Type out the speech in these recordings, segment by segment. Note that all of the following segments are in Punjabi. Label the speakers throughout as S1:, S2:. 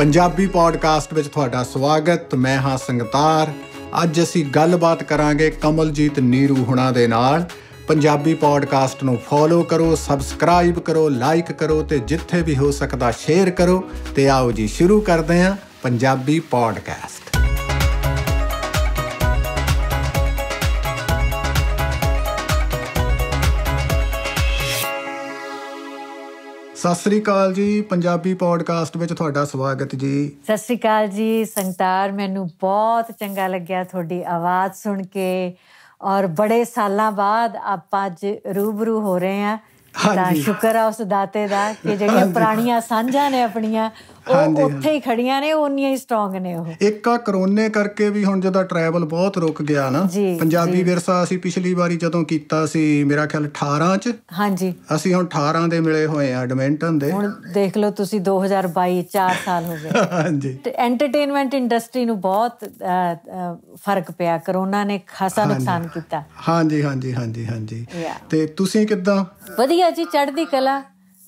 S1: ਪੰਜਾਬੀ ਪੋਡਕਾਸਟ ਵਿੱਚ ਤੁਹਾਡਾ ਸਵਾਗਤ ਮੈਂ ਹਾਂ ਸੰਗਤਾਰ ਅੱਜ ਅਸੀਂ ਗੱਲਬਾਤ ਕਰਾਂਗੇ ਕਮਲਜੀਤ ਨੀਰੂ ਹੁਣਾ ਦੇ ਨਾਲ ਪੰਜਾਬੀ ਪੋਡਕਾਸਟ ਨੂੰ ਫੋਲੋ ਕਰੋ ਸਬਸਕ੍ਰਾਈਬ ਕਰੋ ਲਾਈਕ ਕਰੋ ਤੇ ਜਿੱਥੇ ਵੀ ਹੋ ਸਕਦਾ ਸ਼ੇਅਰ ਕਰੋ ਤੇ ਆਓ ਜੀ ਸ਼ੁਰੂ ਕਰਦੇ ਹਾਂ ਪੰਜਾਬੀ ਪੋਡਕਾਸਟ ਸਤਿ ਸ੍ਰੀ ਅਕਾਲ ਜੀ ਪੰਜਾਬੀ ਪੋਡਕਾਸਟ ਵਿੱਚ ਤੁਹਾਡਾ ਸਵਾਗਤ ਜੀ
S2: ਸਤਿ ਸ੍ਰੀ ਅਕਾਲ ਜੀ ਸੰਤਾਰ ਮੈਨੂੰ ਬਹੁਤ ਚੰਗਾ ਲੱਗਿਆ ਤੁਹਾਡੀ ਆਵਾਜ਼ ਸੁਣ ਕੇ ਔਰ ਬੜੇ ਸਾਲਾਂ ਬਾਅਦ ਆਪਾਂ ਅੱਜ ਰੂਬਰੂ ਹੋ ਰਹੇ ਹਾਂ ਜੀ ਸ਼ੁਕਰ ਆ ਉਸ ਦਾਤੇ ਦਾ ਕਿ ਜਿਹੜੀਆਂ ਪੁਰਾਣੀਆਂ ਸਾਂਝਾਂ ਨੇ ਆਪਣੀਆਂ ਉਹ ਉੱਥੇ ਹੀ ਖੜੀਆਂ ਨੇ ਉਹਨੀਆਂ ਹੀ ਸਟਰੋਂਗ ਨੇ ਉਹ
S1: ਇੱਕ ਆ ਕਰੋਨੇ ਕਰਕੇ ਵੀ ਹੁਣ ਜਦੋਂ ਟਰੈਵਲ ਬਹੁਤ ਰੁਕ ਗਿਆ ਨਾ ਪੰਜਾਬੀ ਵਿਰਸਾ ਅਸੀਂ ਪਿਛਲੀ ਵਾਰੀ ਜਦੋਂ ਕੀਤਾ ਸੀ ਮੇਰਾ ਖਿਆਲ 18 ਚ ਹਾਂਜੀ ਅਸੀਂ ਹੁਣ 18 ਦੇ ਮਿਲੇ ਹੋਏ ਆ ਐਡਮਿੰਟਨ ਦੇ ਹੁਣ
S2: ਦੇਖ ਲਓ ਤੁਸੀਂ 2022 4 ਸਾਲ ਹੋ ਗਏ ਹਾਂਜੀ ਤੇ ਐਂਟਰਟੇਨਮੈਂਟ ਇੰਡਸਟਰੀ ਨੂੰ ਬਹੁਤ ਫਰਕ ਪਿਆ ਕਰੋਨਾ ਨੇ ਖਾਸਾ ਨੁਕਸਾਨ ਕੀਤਾ
S1: ਹਾਂਜੀ ਹਾਂਜੀ ਹਾਂਜੀ ਹਾਂਜੀ ਤੇ ਤੁਸੀਂ ਕਿੱਦਾਂ
S2: ਵਧੀਆ ਜੀ ਚੜ੍ਹਦੀ ਕਲਾ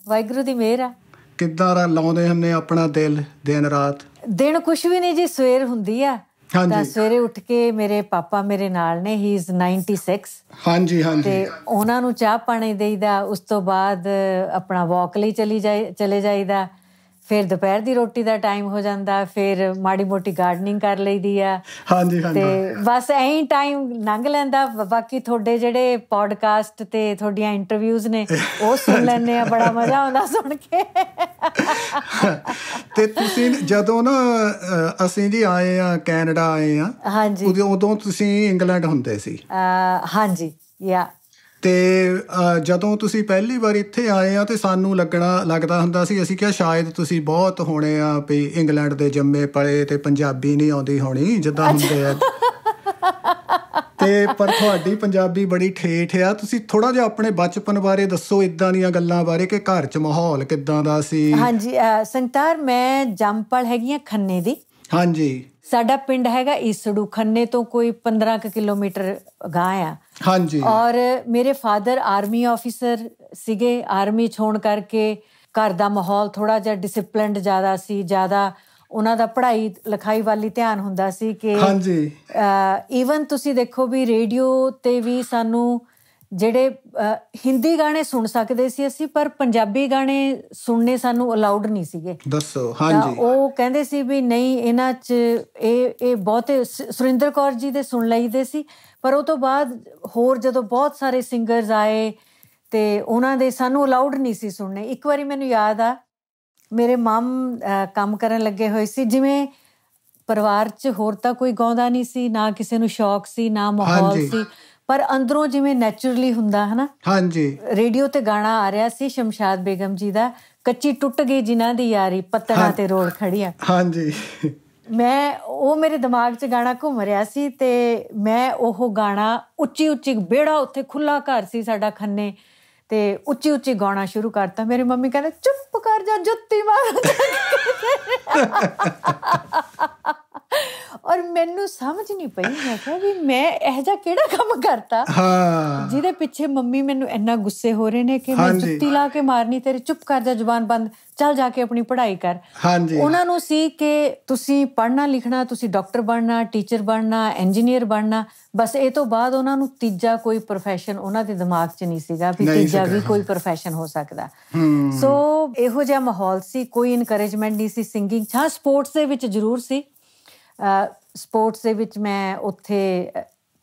S2: ਵਾਹਿਗੁਰੂ ਦੀ ਮਿਹਰ ਆ
S1: ਕਿੱਦਾਂ ਲਾਉਂਦੇ ਹੁੰਨੇ ਆਪਣਾ ਦਿਲ ਦਿਨ ਰਾਤ
S2: ਦਿਨ ਕੁਝ ਵੀ ਨਹੀਂ ਜੀ ਸਵੇਰ ਹੁੰਦੀ ਆ ਤਾਂ ਸਵੇਰੇ ਉੱਠ ਕੇ ਮੇਰੇ ਪਾਪਾ ਮੇਰੇ ਨਾਲ ਨੇ ਹੀ ਇਜ਼ 96
S1: ਹਾਂਜੀ ਹਾਂਜੀ ਤੇ
S2: ਉਹਨਾਂ ਨੂੰ ਚਾਹ ਪਾਣੀ ਦੇਈਦਾ ਉਸ ਤੋਂ ਬਾਅਦ ਆਪਣਾ ਵਾਕ ਲਈ ਚਲੀ ਜਾਈ ਚਲੇ ਜਾਈਦਾ ਫਿਰ ਦੁਪਹਿਰ ਦੀ ਰੋਟੀ ਦਾ ਟਾਈਮ ਹੋ ਜਾਂਦਾ ਫਿਰ ਮਾੜੀ ਮੋਟੀ ਗਾਰਡਨਿੰਗ ਕਰ ਲਈਦੀ ਆ ਹਾਂਜੀ ਹਾਂਜੀ ਤੇ ਬਸ ਐਂ ਟਾਈਮ ਲੰਘ ਲੈਂਦਾ ਬਾਕੀ ਤੁਹਾਡੇ ਜਿਹੜੇ ਪੋਡਕਾਸਟ ਤੇ ਤੁਹਾਡੀਆਂ ਇੰਟਰਵਿਊਜ਼ ਨੇ ਉਹ ਸੁਣ ਲੈਣੇ ਆ ਬੜਾ ਮਜ਼ਾ ਆਉਂਦਾ ਸੁਣ ਕੇ
S1: ਤੇ ਤੁਸੀਂ ਜਦੋਂ ਨਾ ਅਸੀਂ ਜੀ ਆਏ ਆ ਕੈਨੇਡਾ ਆਏ ਆ ਹਾਂਜੀ ਉਦੋਂ ਤੁਸੀਂ ਇੰਗਲੈਂਡ ਹੁੰਦੇ ਸੀ
S2: ਹਾਂਜੀ ਯਾ
S1: ਤੇ ਜਦੋਂ ਤੁਸੀਂ ਪਹਿਲੀ ਵਾਰ ਇੱਥੇ ਆਏ ਆ ਤੇ ਸਾਨੂੰ ਲੱਗਣਾ ਲੱਗਦਾ ਹੁੰਦਾ ਸੀ ਅਸੀਂ ਕਿਹਾ ਸ਼ਾਇਦ ਤੁਸੀਂ ਬਹੁਤ ਹੋਣੇ ਆ ਵੀ ਇੰਗਲੈਂਡ ਦੇ ਜੰਮੇ ਪਲੇ ਤੇ ਪੰਜਾਬੀ ਨਹੀਂ ਆਉਂਦੀ ਹੋਣੀ ਜਿੱਦਾਂ ਹੁੰਦੇ ਆ ਤੇ ਪਰ ਤੁਹਾਡੀ ਪੰਜਾਬੀ ਬੜੀ ਠੇਠ ਆ ਤੁਸੀਂ ਥੋੜਾ ਜਿਹਾ ਆਪਣੇ ਬਚਪਨ ਬਾਰੇ ਦੱਸੋ ਇਦਾਂ ਦੀਆਂ ਗੱਲਾਂ ਬਾਰੇ ਕਿ ਘਰ 'ਚ ਮਾਹੌਲ ਕਿਦਾਂ ਦਾ ਸੀ ਹਾਂਜੀ
S2: ਸੰਤਾਰ ਮੈਂ ਜੰਮਪਲ ਹੈਗੀ ਆ ਖੰਨੇ ਦੀ ਹਾਂਜੀ ਸਾਡਾ ਪਿੰਡ ਹੈਗਾ ਈਸੜੂ ਖੰਨੇ ਤੋਂ ਕੋਈ 15 ਕਿਲੋਮੀਟਰ ਗਾਂ ਆ
S1: ਹਾਂਜੀ ਔਰ
S2: ਮੇਰੇ ਫਾਦਰ ਆਰਮੀ ਆਫੀਸਰ ਸੀਗੇ ਆਰਮੀ ਛੋਣ ਕਰਕੇ ਘਰ ਦਾ ਮਾਹੌਲ ਥੋੜਾ ਜਿਹਾ ਡਿਸਪਲਿਨਡ ਜ਼ਿਆਦਾ ਸੀ ਜ਼ਿਆਦਾ ਉਹਨਾਂ ਦਾ ਪੜ੍ਹਾਈ ਲਿਖਾਈ ਵਾਲੀ ਧਿਆਨ ਹੁੰਦਾ ਸੀ ਕਿ ਹਾਂਜੀ ਈਵਨ ਤੁਸੀਂ ਦੇਖੋ ਵੀ ਰੇਡੀਓ ਤੇ ਵੀ ਸਾਨੂੰ ਜਿਹੜੇ ਹਿੰਦੀ ਗਾਣੇ ਸੁਣ ਸਕਦੇ ਸੀ ਅਸੀਂ ਪਰ ਪੰਜਾਬੀ ਗਾਣੇ ਸੁਣਨੇ ਸਾਨੂੰ ਅਲਾਉਡ ਨਹੀਂ ਸੀਗੇ
S1: ਦੱਸੋ ਹਾਂਜੀ
S2: ਉਹ ਕਹਿੰਦੇ ਸੀ ਵੀ ਨਹੀਂ ਇਹਨਾਂ 'ਚ ਇਹ ਇਹ ਬਹੁਤੇ ਸੁਰਿੰਦਰ ਕੌਰ ਜੀ ਦੇ ਸੁਣ ਲਈਦੇ ਸੀ ਪਰ ਉਹ ਤੋਂ ਬਾਅਦ ਹੋਰ ਜਦੋਂ ਬਹੁਤ ਸਾਰੇ ਸਿੰਗਰਸ ਆਏ ਤੇ ਉਹਨਾਂ ਦੇ ਸਾਨੂੰ ਅਲਾਉਡ ਨਹੀਂ ਸੀ ਸੁਣਨੇ ਇੱਕ ਵਾਰੀ ਮੈਨੂੰ ਯਾਦ ਆ ਮੇਰੇ ਮਮ ਕੰਮ ਕਰਨ ਲੱਗੇ ਹੋਏ ਸੀ ਜਿਵੇਂ ਪਰਿਵਾਰ 'ਚ ਹੋਰ ਤਾਂ ਕੋਈ ਗਾਉਂਦਾ ਨਹੀਂ ਸੀ ਨਾ ਕਿਸੇ ਨੂੰ ਸ਼ੌਕ ਸੀ ਨਾ ਮਾਹੌਲ ਸੀ ਪਰ ਅੰਦਰੋਂ ਜਿਵੇਂ ਨੇਚਰਲੀ ਹੁੰਦਾ ਹਨਾ ਹਾਂਜੀ ਰੇਡੀਓ ਤੇ ਗਾਣਾ ਆ ਰਿਹਾ ਸੀ ਸ਼ਮਸ਼ਾਦ ਬੇਗਮ ਜੀ ਦਾ ਕੱਚੀ ਟੁੱਟ ਗਈ ਜਿਨ੍ਹਾਂ ਦੀ ਯਾਰੀ ਪੱਤਣਾ ਤੇ ਰੋੜ ਖੜੀਆਂ ਹਾਂਜੀ ਮੈਂ ਉਹ ਮੇਰੇ ਦਿਮਾਗ 'ਚ ਗਾਣਾ ਘੁੰਮ ਰਿਹਾ ਸੀ ਤੇ ਮੈਂ ਉਹ ਗਾਣਾ ਉੱਚੀ ਉੱਚੀ ਬੇੜਾ ਉੱਥੇ ਖੁੱਲਾ ਘਰ ਸੀ ਸਾਡਾ ਖੰਨੇ ਤੇ ਉੱਚੀ ਉੱਚੀ ਗਾਉਣਾ ਸ਼ੁਰੂ ਕਰਤਾ ਮੇਰੇ ਮੰਮੀ ਕਹਿੰਦੇ ਚੁੱਪ ਕਰ ਜਾ ਜੁੱਤੀ ਮਾਰ ਔਰ ਮੈਨੂੰ ਸਮਝ ਨਹੀਂ ਪਈ ਮੈਂ ਕਿਹਾ ਵੀ ਮੈਂ ਇਹ ਜਾ ਕਿਹੜਾ ਕੰਮ ਕਰਤਾ ਹਾਂ ਜਿਹਦੇ ਪਿੱਛੇ ਮੰਮੀ ਮੈਨੂੰ ਇੰਨਾ ਗੁੱਸੇ ਹੋ ਰਹੇ ਨੇ ਕਿ ਮੈਂ ਜੁੱਤੀ ਲਾ ਕੇ ਮਾਰਨੀ ਤੇਰੇ ਚੁੱਪ ਕਰ ਜਾ ਜ਼ੁਬਾਨ ਬੰਦ ਚੱਲ ਜਾ ਕੇ ਆਪਣੀ ਪੜ੍ਹਾਈ ਕਰ ਹਾਂਜੀ ਉਹਨਾਂ ਨੂੰ ਸੀ ਕਿ ਤੁਸੀਂ ਪੜ੍ਹਨਾ ਲਿਖਣਾ ਤੁਸੀਂ ਡਾਕਟਰ ਬਣਨਾ ਟੀਚਰ ਬਣਨਾ ਇੰਜੀਨੀਅਰ ਬਣਨਾ ਬਸ ਇਹ ਤੋਂ ਬਾਅਦ ਉਹਨਾਂ ਨੂੰ ਤੀਜਾ ਕੋਈ profession ਉਹਨਾਂ ਦੇ ਦਿਮਾਗ 'ਚ ਨਹੀਂ ਸੀਗਾ ਵੀ ਤੀਜਾ ਵੀ ਕੋਈ profession ਹੋ ਸਕਦਾ ਸੋ ਇਹੋ ਜਿਹਾ ਮਾਹੌਲ ਸੀ ਕੋਈ ਇਨਕਰੇਜਮੈਂਟ ਨਹੀਂ ਸੀ ਸਿੰਗਿੰਗ ਛਾ ਸਪੋਰਟਸ ਦੇ ਵਿੱਚ ਜ਼ਰੂਰ ਸੀ ਸਪੋਰਟਸ ਦੇ ਵਿੱਚ ਮੈਂ ਉੱਥੇ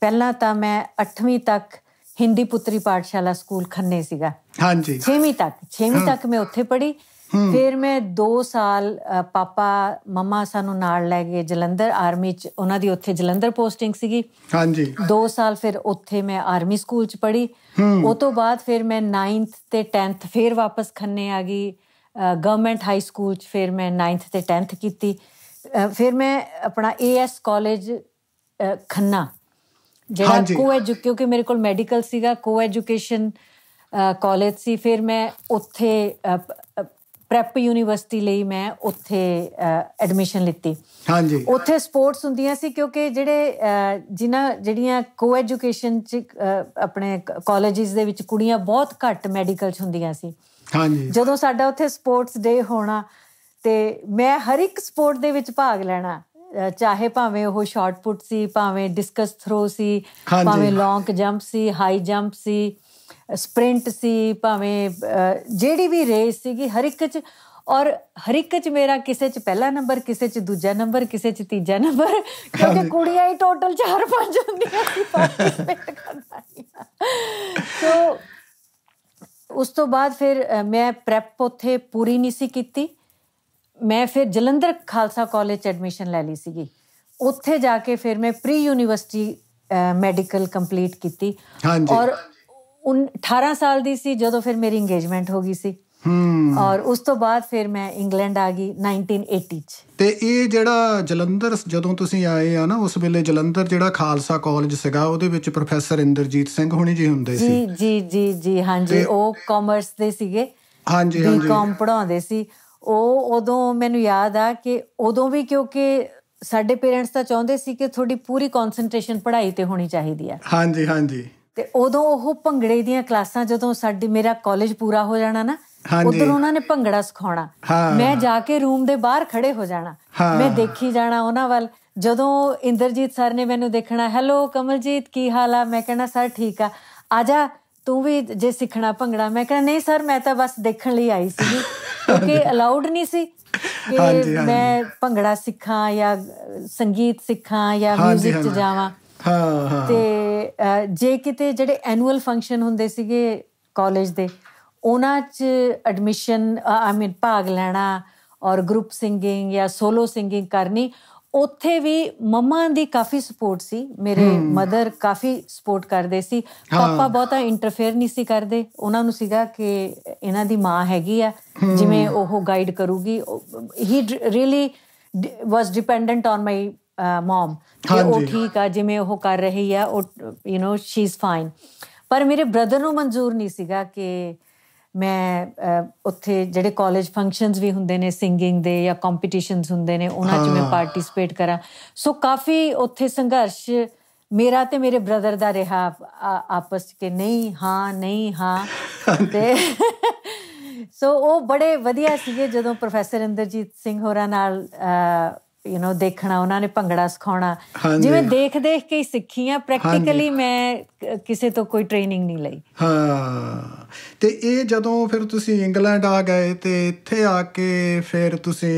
S2: ਪਹਿਲਾਂ ਤਾਂ ਮੈਂ 8ਵੀਂ ਤੱਕ ਹਿੰਦੀ ਪੁੱਤਰੀ ਪਾਠਸ਼ਾਲਾ ਸਕੂਲ ਖੰਨੇ ਸੀਗਾ
S1: ਹਾਂਜੀ 6ਵੀਂ
S2: ਤੱਕ 6ਵੀਂ ਤੱਕ ਮੈਂ ਉੱਥੇ ਪੜ੍ਹੀ ਫਿਰ ਮੈਂ 2 ਸਾਲ ਪਾਪਾ ਮਮਾ ਸਾਨੂੰ ਨਾਲ ਲੈ ਗਏ ਜਲੰਧਰ ਆਰਮੀ ਚ ਉਹਨਾਂ ਦੀ ਉੱਥੇ ਜਲੰਧਰ ਪੋਸਟਿੰਗ ਸੀਗੀ ਹਾਂਜੀ 2 ਸਾਲ ਫਿਰ ਉੱਥੇ ਮੈਂ ਆਰਮੀ ਸਕੂਲ ਚ ਪੜ੍ਹੀ ਉਹ ਤੋਂ ਬਾਅਦ ਫਿਰ ਮੈਂ 9th ਤੇ 10th ਫਿਰ ਵਾਪਸ ਖੰਨੇ ਆ ਗਈ ਗਵਰਨਮੈਂਟ ਹਾਈ ਸਕੂਲ ਚ ਫਿਰ ਮੈਂ 9th ਤੇ 10th ਕੀਤੀ ਫਿਰ ਮੈਂ ਆਪਣਾ ਏਐਸ ਕਾਲਜ ਖੰਨਾ ਜਿਹੜਾ ਕੋ ਐਜੂ ਕਿਉਂਕਿ ਮੇਰੇ ਕੋਲ ਮੈਡੀਕਲ ਸੀਗਾ ਕੋ ਐਜੂਕੇਸ਼ਨ ਕਾਲਜ ਸੀ ਫਿਰ ਮੈਂ ਉੱਥੇ ਪ੍ਰੈਪ ਯੂਨੀਵਰਸਿਟੀ ਲਈ ਮੈਂ ਉੱਥੇ ਐਡਮਿਸ਼ਨ ਲਿੱਤੀ ਹਾਂਜੀ ਉੱਥੇ ਸਪੋਰਟਸ ਹੁੰਦੀਆਂ ਸੀ ਕਿਉਂਕਿ ਜਿਹੜੇ ਜਿਨ੍ਹਾਂ ਜਿਹੜੀਆਂ ਕੋ ਐਜੂਕੇਸ਼ਨ ਚ ਆਪਣੇ ਕਾਲਜਿਸ ਦੇ ਵਿੱਚ ਕੁੜੀਆਂ ਬਹੁਤ ਘੱਟ ਮੈਡੀਕਲ ਚ ਹੁੰਦੀਆਂ ਸੀ ਹਾਂਜੀ ਜਦੋਂ ਸਾਡਾ ਉੱਥੇ ਸਪੋਰਟਸ ਡੇ ਹੋਣਾ ਤੇ ਮੈਂ ਹਰ ਇੱਕ ਸਪੋਰਟ ਦੇ ਵਿੱਚ ਭਾਗ ਲੈਣਾ ਚਾਹੇ ਭਾਵੇਂ ਉਹ ਸ਼ਾਰਟ ਪੁੱਟ ਸੀ ਭਾਵੇਂ ਡਿਸਕਸ ਥਰੋ ਸੀ ਭਾਵੇਂ ਲੌਂਗ ਜੰਪ ਸੀ ਹਾਈ ਜੰਪ ਸੀ ਸਪ੍ਰਿੰਟ ਸੀ ਭਾਵੇਂ ਜਿਹੜੀ ਵੀ ਰੇਸ ਸੀਗੀ ਹਰ ਇੱਕ ਚ ਔਰ ਹਰ ਇੱਕ ਚ ਮੇਰਾ ਕਿਸੇ ਚ ਪਹਿਲਾ ਨੰਬਰ ਕਿਸੇ ਚ ਦੂਜਾ ਨੰਬਰ ਕਿਸੇ ਚ ਤੀਜਾ ਨੰਬਰ ਕਿਉਂਕਿ ਕੁੜੀਆਂ ਹੀ ਟੋਟਲ 4-5 ਹੁੰਦੀਆਂ ਸੀ ਪਾਰਟਿਸਪੇਟ ਕਰਦੀਆਂ ਸੋ ਉਸ ਤੋਂ ਬਾਅਦ ਫਿਰ ਮੈਂ ਪ੍ਰੈਪ ਉਥੇ ਪੂਰੀ ਨਹੀਂ ਸੀ ਕੀਤੀ ਮੈਂ ਫਿਰ ਜਲੰਧਰ ਖਾਲਸਾ ਕਾਲਜ ਐਡਮਿਸ਼ਨ ਲੈ ਲਈ ਸੀਗੀ ਉੱਥੇ ਜਾ ਕੇ ਫਿਰ ਮੈਂ ਪ੍ਰੀ ਯੂਨੀਵਰਸਿਟੀ ਮੈਡੀਕਲ ਕੰਪਲੀਟ ਕੀਤੀ ਔਰ 18 ਸਾਲ ਦੀ ਸੀ ਜਦੋਂ ਫਿਰ ਮੇਰੀ ਇੰਗੇਜਮੈਂਟ ਹੋ ਗਈ ਸੀ ਔਰ ਉਸ ਤੋਂ ਬਾਅਦ ਫਿਰ ਮੈਂ ਇੰਗਲੈਂਡ ਆ ਗਈ 1980 ਚ
S1: ਤੇ ਇਹ ਜਿਹੜਾ ਜਲੰਧਰ ਜਦੋਂ ਤੁਸੀਂ ਆਏ ਆ ਨਾ ਉਸ ਵੇਲੇ ਜਲੰਧਰ ਜਿਹੜਾ ਖਾਲਸਾ ਕਾਲਜ ਸੀਗਾ ਉਹਦੇ ਵਿੱਚ ਪ੍ਰੋਫੈਸਰ ਇੰਦਰਜੀਤ ਸਿੰਘ ਹੁਣੀ ਜੀ ਹੁੰਦੇ ਸੀ
S2: ਜੀ ਜੀ ਜੀ ਜੀ ਹਾਂਜੀ ਉਹ ਕਾਮਰਸ ਦੇ ਸੀਗੇ ਹਾਂਜੀ ਹਾਂਜੀ ਬੀਕਾਮ ਪੜਾਉਂਦੇ ਸੀ ਉਹ ਉਦੋਂ ਮੈਨੂੰ ਯਾਦ ਆ ਕਿ ਉਦੋਂ ਵੀ ਕਿਉਂਕਿ ਸਾਡੇ ਪੇਰੈਂਟਸ ਤਾਂ ਚਾਹੁੰਦੇ ਸੀ ਕਿ ਤੁਹਾਡੀ ਪੂਰੀ ਕਨਸੈਂਟ੍ਰੇਸ਼ਨ ਪੜ੍ਹਾਈ ਤੇ ਹੋਣੀ ਚਾਹੀਦੀ ਆ
S1: ਹਾਂਜੀ ਹਾਂਜੀ
S2: ਤੇ ਉਦੋਂ ਉਹ ਭੰਗੜੇ ਦੀਆਂ ਕਲਾਸਾਂ ਜਦੋਂ ਸਾਡੀ ਮੇਰਾ ਕਾਲਜ ਪੂਰਾ ਹੋ ਜਾਣਾ ਨਾ ਉਧਰ ਉਹਨਾਂ ਨੇ ਭੰਗੜਾ ਸਿਖਾਉਣਾ ਮੈਂ ਜਾ ਕੇ ਰੂਮ ਦੇ ਬਾਹਰ ਖੜੇ ਹੋ ਜਾਣਾ ਮੈਂ ਦੇਖੀ ਜਾਣਾ ਉਹਨਾਂ ਵੱਲ ਜਦੋਂ ਇੰਦਰਜੀਤ ਸਰ ਨੇ ਮੈਨੂੰ ਦੇਖਣਾ ਹੈਲੋ ਕਮਲਜੀਤ ਕੀ ਹਾਲ ਆ ਮੈਂ ਕਹਿਣਾ ਸਰ ਠੀਕ ਆ ਆਜਾ ਤੂੰ ਵੀ ਜੇ ਸਿੱਖਣਾ ਭੰਗੜਾ ਮੈਂ ਕਿਹਾ ਨਹੀਂ ਸਰ ਮੈਂ ਤਾਂ ਬਸ ਦੇਖਣ ਲਈ ਆਈ ਸੀ ਕਿਉਂਕਿ ਅਲਾਉਡ ਨਹੀਂ ਸੀ ਕਿ ਮੈਂ ਭੰਗੜਾ ਸਿੱਖਾਂ ਜਾਂ ਸੰਗੀਤ ਸਿੱਖਾਂ ਜਾਂ 뮤직 ਚ ਜਾਵਾਂ
S1: ਹਾਂ ਹਾਂ
S2: ਤੇ ਜੇ ਕਿਤੇ ਜਿਹੜੇ ਐਨੂਅਲ ਫੰਕਸ਼ਨ ਹੁੰਦੇ ਸੀਗੇ ਕਾਲਜ ਦੇ ਉਹਨਾਂ 'ਚ ਐਡਮਿਸ਼ਨ ਆਈ ਮੀਨ ਭਾਗ ਲੈਣਾ ਔਰ ਗਰੁੱਪ ਸਿੰਗਿੰਗ ਜਾਂ ਸੋਲੋ ਸਿੰਗਿੰਗ ਕਰਨੀ ਉੱਥੇ ਵੀ ਮਮਾ ਦੀ ਕਾਫੀ ਸਪੋਰਟ ਸੀ ਮੇਰੇ ਮਦਰ ਕਾਫੀ ਸਪੋਰਟ ਕਰਦੇ ਸੀ ਪਾਪਾ ਬਹੁਤਾ ਇੰਟਰਫੇਅਰ ਨਹੀਂ ਸੀ ਕਰਦੇ ਉਹਨਾਂ ਨੂੰ ਸੀਗਾ ਕਿ ਇਹਨਾਂ ਦੀ ਮਾਂ ਹੈਗੀ ਆ ਜਿਵੇਂ ਉਹ ਗਾਈਡ ਕਰੂਗੀ ਹੀ really was dependent on my mom ਕਿ ਉਹ ਠੀਕ ਆ ਜਿਵੇਂ ਉਹ ਕਰ ਰਹੀ ਆ ਯੂ نو ਸ਼ੀ ਇਜ਼ ਫਾਈਨ ਪਰ ਮੇਰੇ ਬ੍ਰਦਰ ਨੂੰ ਮਨਜ਼ੂਰ ਨਹੀਂ ਸੀਗਾ ਕਿ ਮੈਂ ਉੱਥੇ ਜਿਹੜੇ ਕਾਲਜ ਫੰਕਸ਼ਨਸ ਵੀ ਹੁੰਦੇ ਨੇ ਸਿੰਗਿੰਗ ਦੇ ਜਾਂ ਕੰਪੀਟੀਸ਼ਨਸ ਹੁੰਦੇ ਨੇ ਉਹਨਾਂ 'ਚ ਮੈਂ ਪਾਰਟਿਸਿਪੇਟ ਕਰਾਂ ਸੋ ਕਾਫੀ ਉੱਥੇ ਸੰਘਰਸ਼ ਮੇਰਾ ਤੇ ਮੇਰੇ ਬ੍ਰਦਰ ਦਾ ਰਿਹਾ ਆਪਸ ਕਿ ਨਹੀਂ ਹਾਂ ਨਹੀਂ ਹਾਂ ਤੇ ਸੋ ਉਹ ਬੜੇ ਵਧੀਆ ਸੀਗੇ ਜਦੋਂ ਪ੍ਰੋਫੈਸਰ ਇੰਦਰਜੀਤ ਸਿੰਘ ਹੋਰਾਂ ਨਾਲ ਯੂ نو ਦੇਖਣਾ ਉਹਨਾਂ ਨੇ ਭੰਗੜਾ ਸਿਖਾਉਣਾ ਜਿਵੇਂ ਦੇਖ ਦੇਖ ਕੇ ਹੀ ਸਿੱਖੀ ਆ ਪ੍ਰੈਕਟੀਕਲੀ ਮੈਂ ਕਿਸੇ ਤੋਂ ਕੋਈ ਟ੍ਰੇਨਿੰਗ ਨਹੀਂ ਲਈ
S1: ਹਾਂ ਤੇ ਇਹ ਜਦੋਂ ਫਿਰ ਤੁਸੀਂ ਇੰਗਲੈਂਡ ਆ ਗਏ ਤੇ ਇੱਥੇ ਆ ਕੇ ਫਿਰ ਤੁਸੀਂ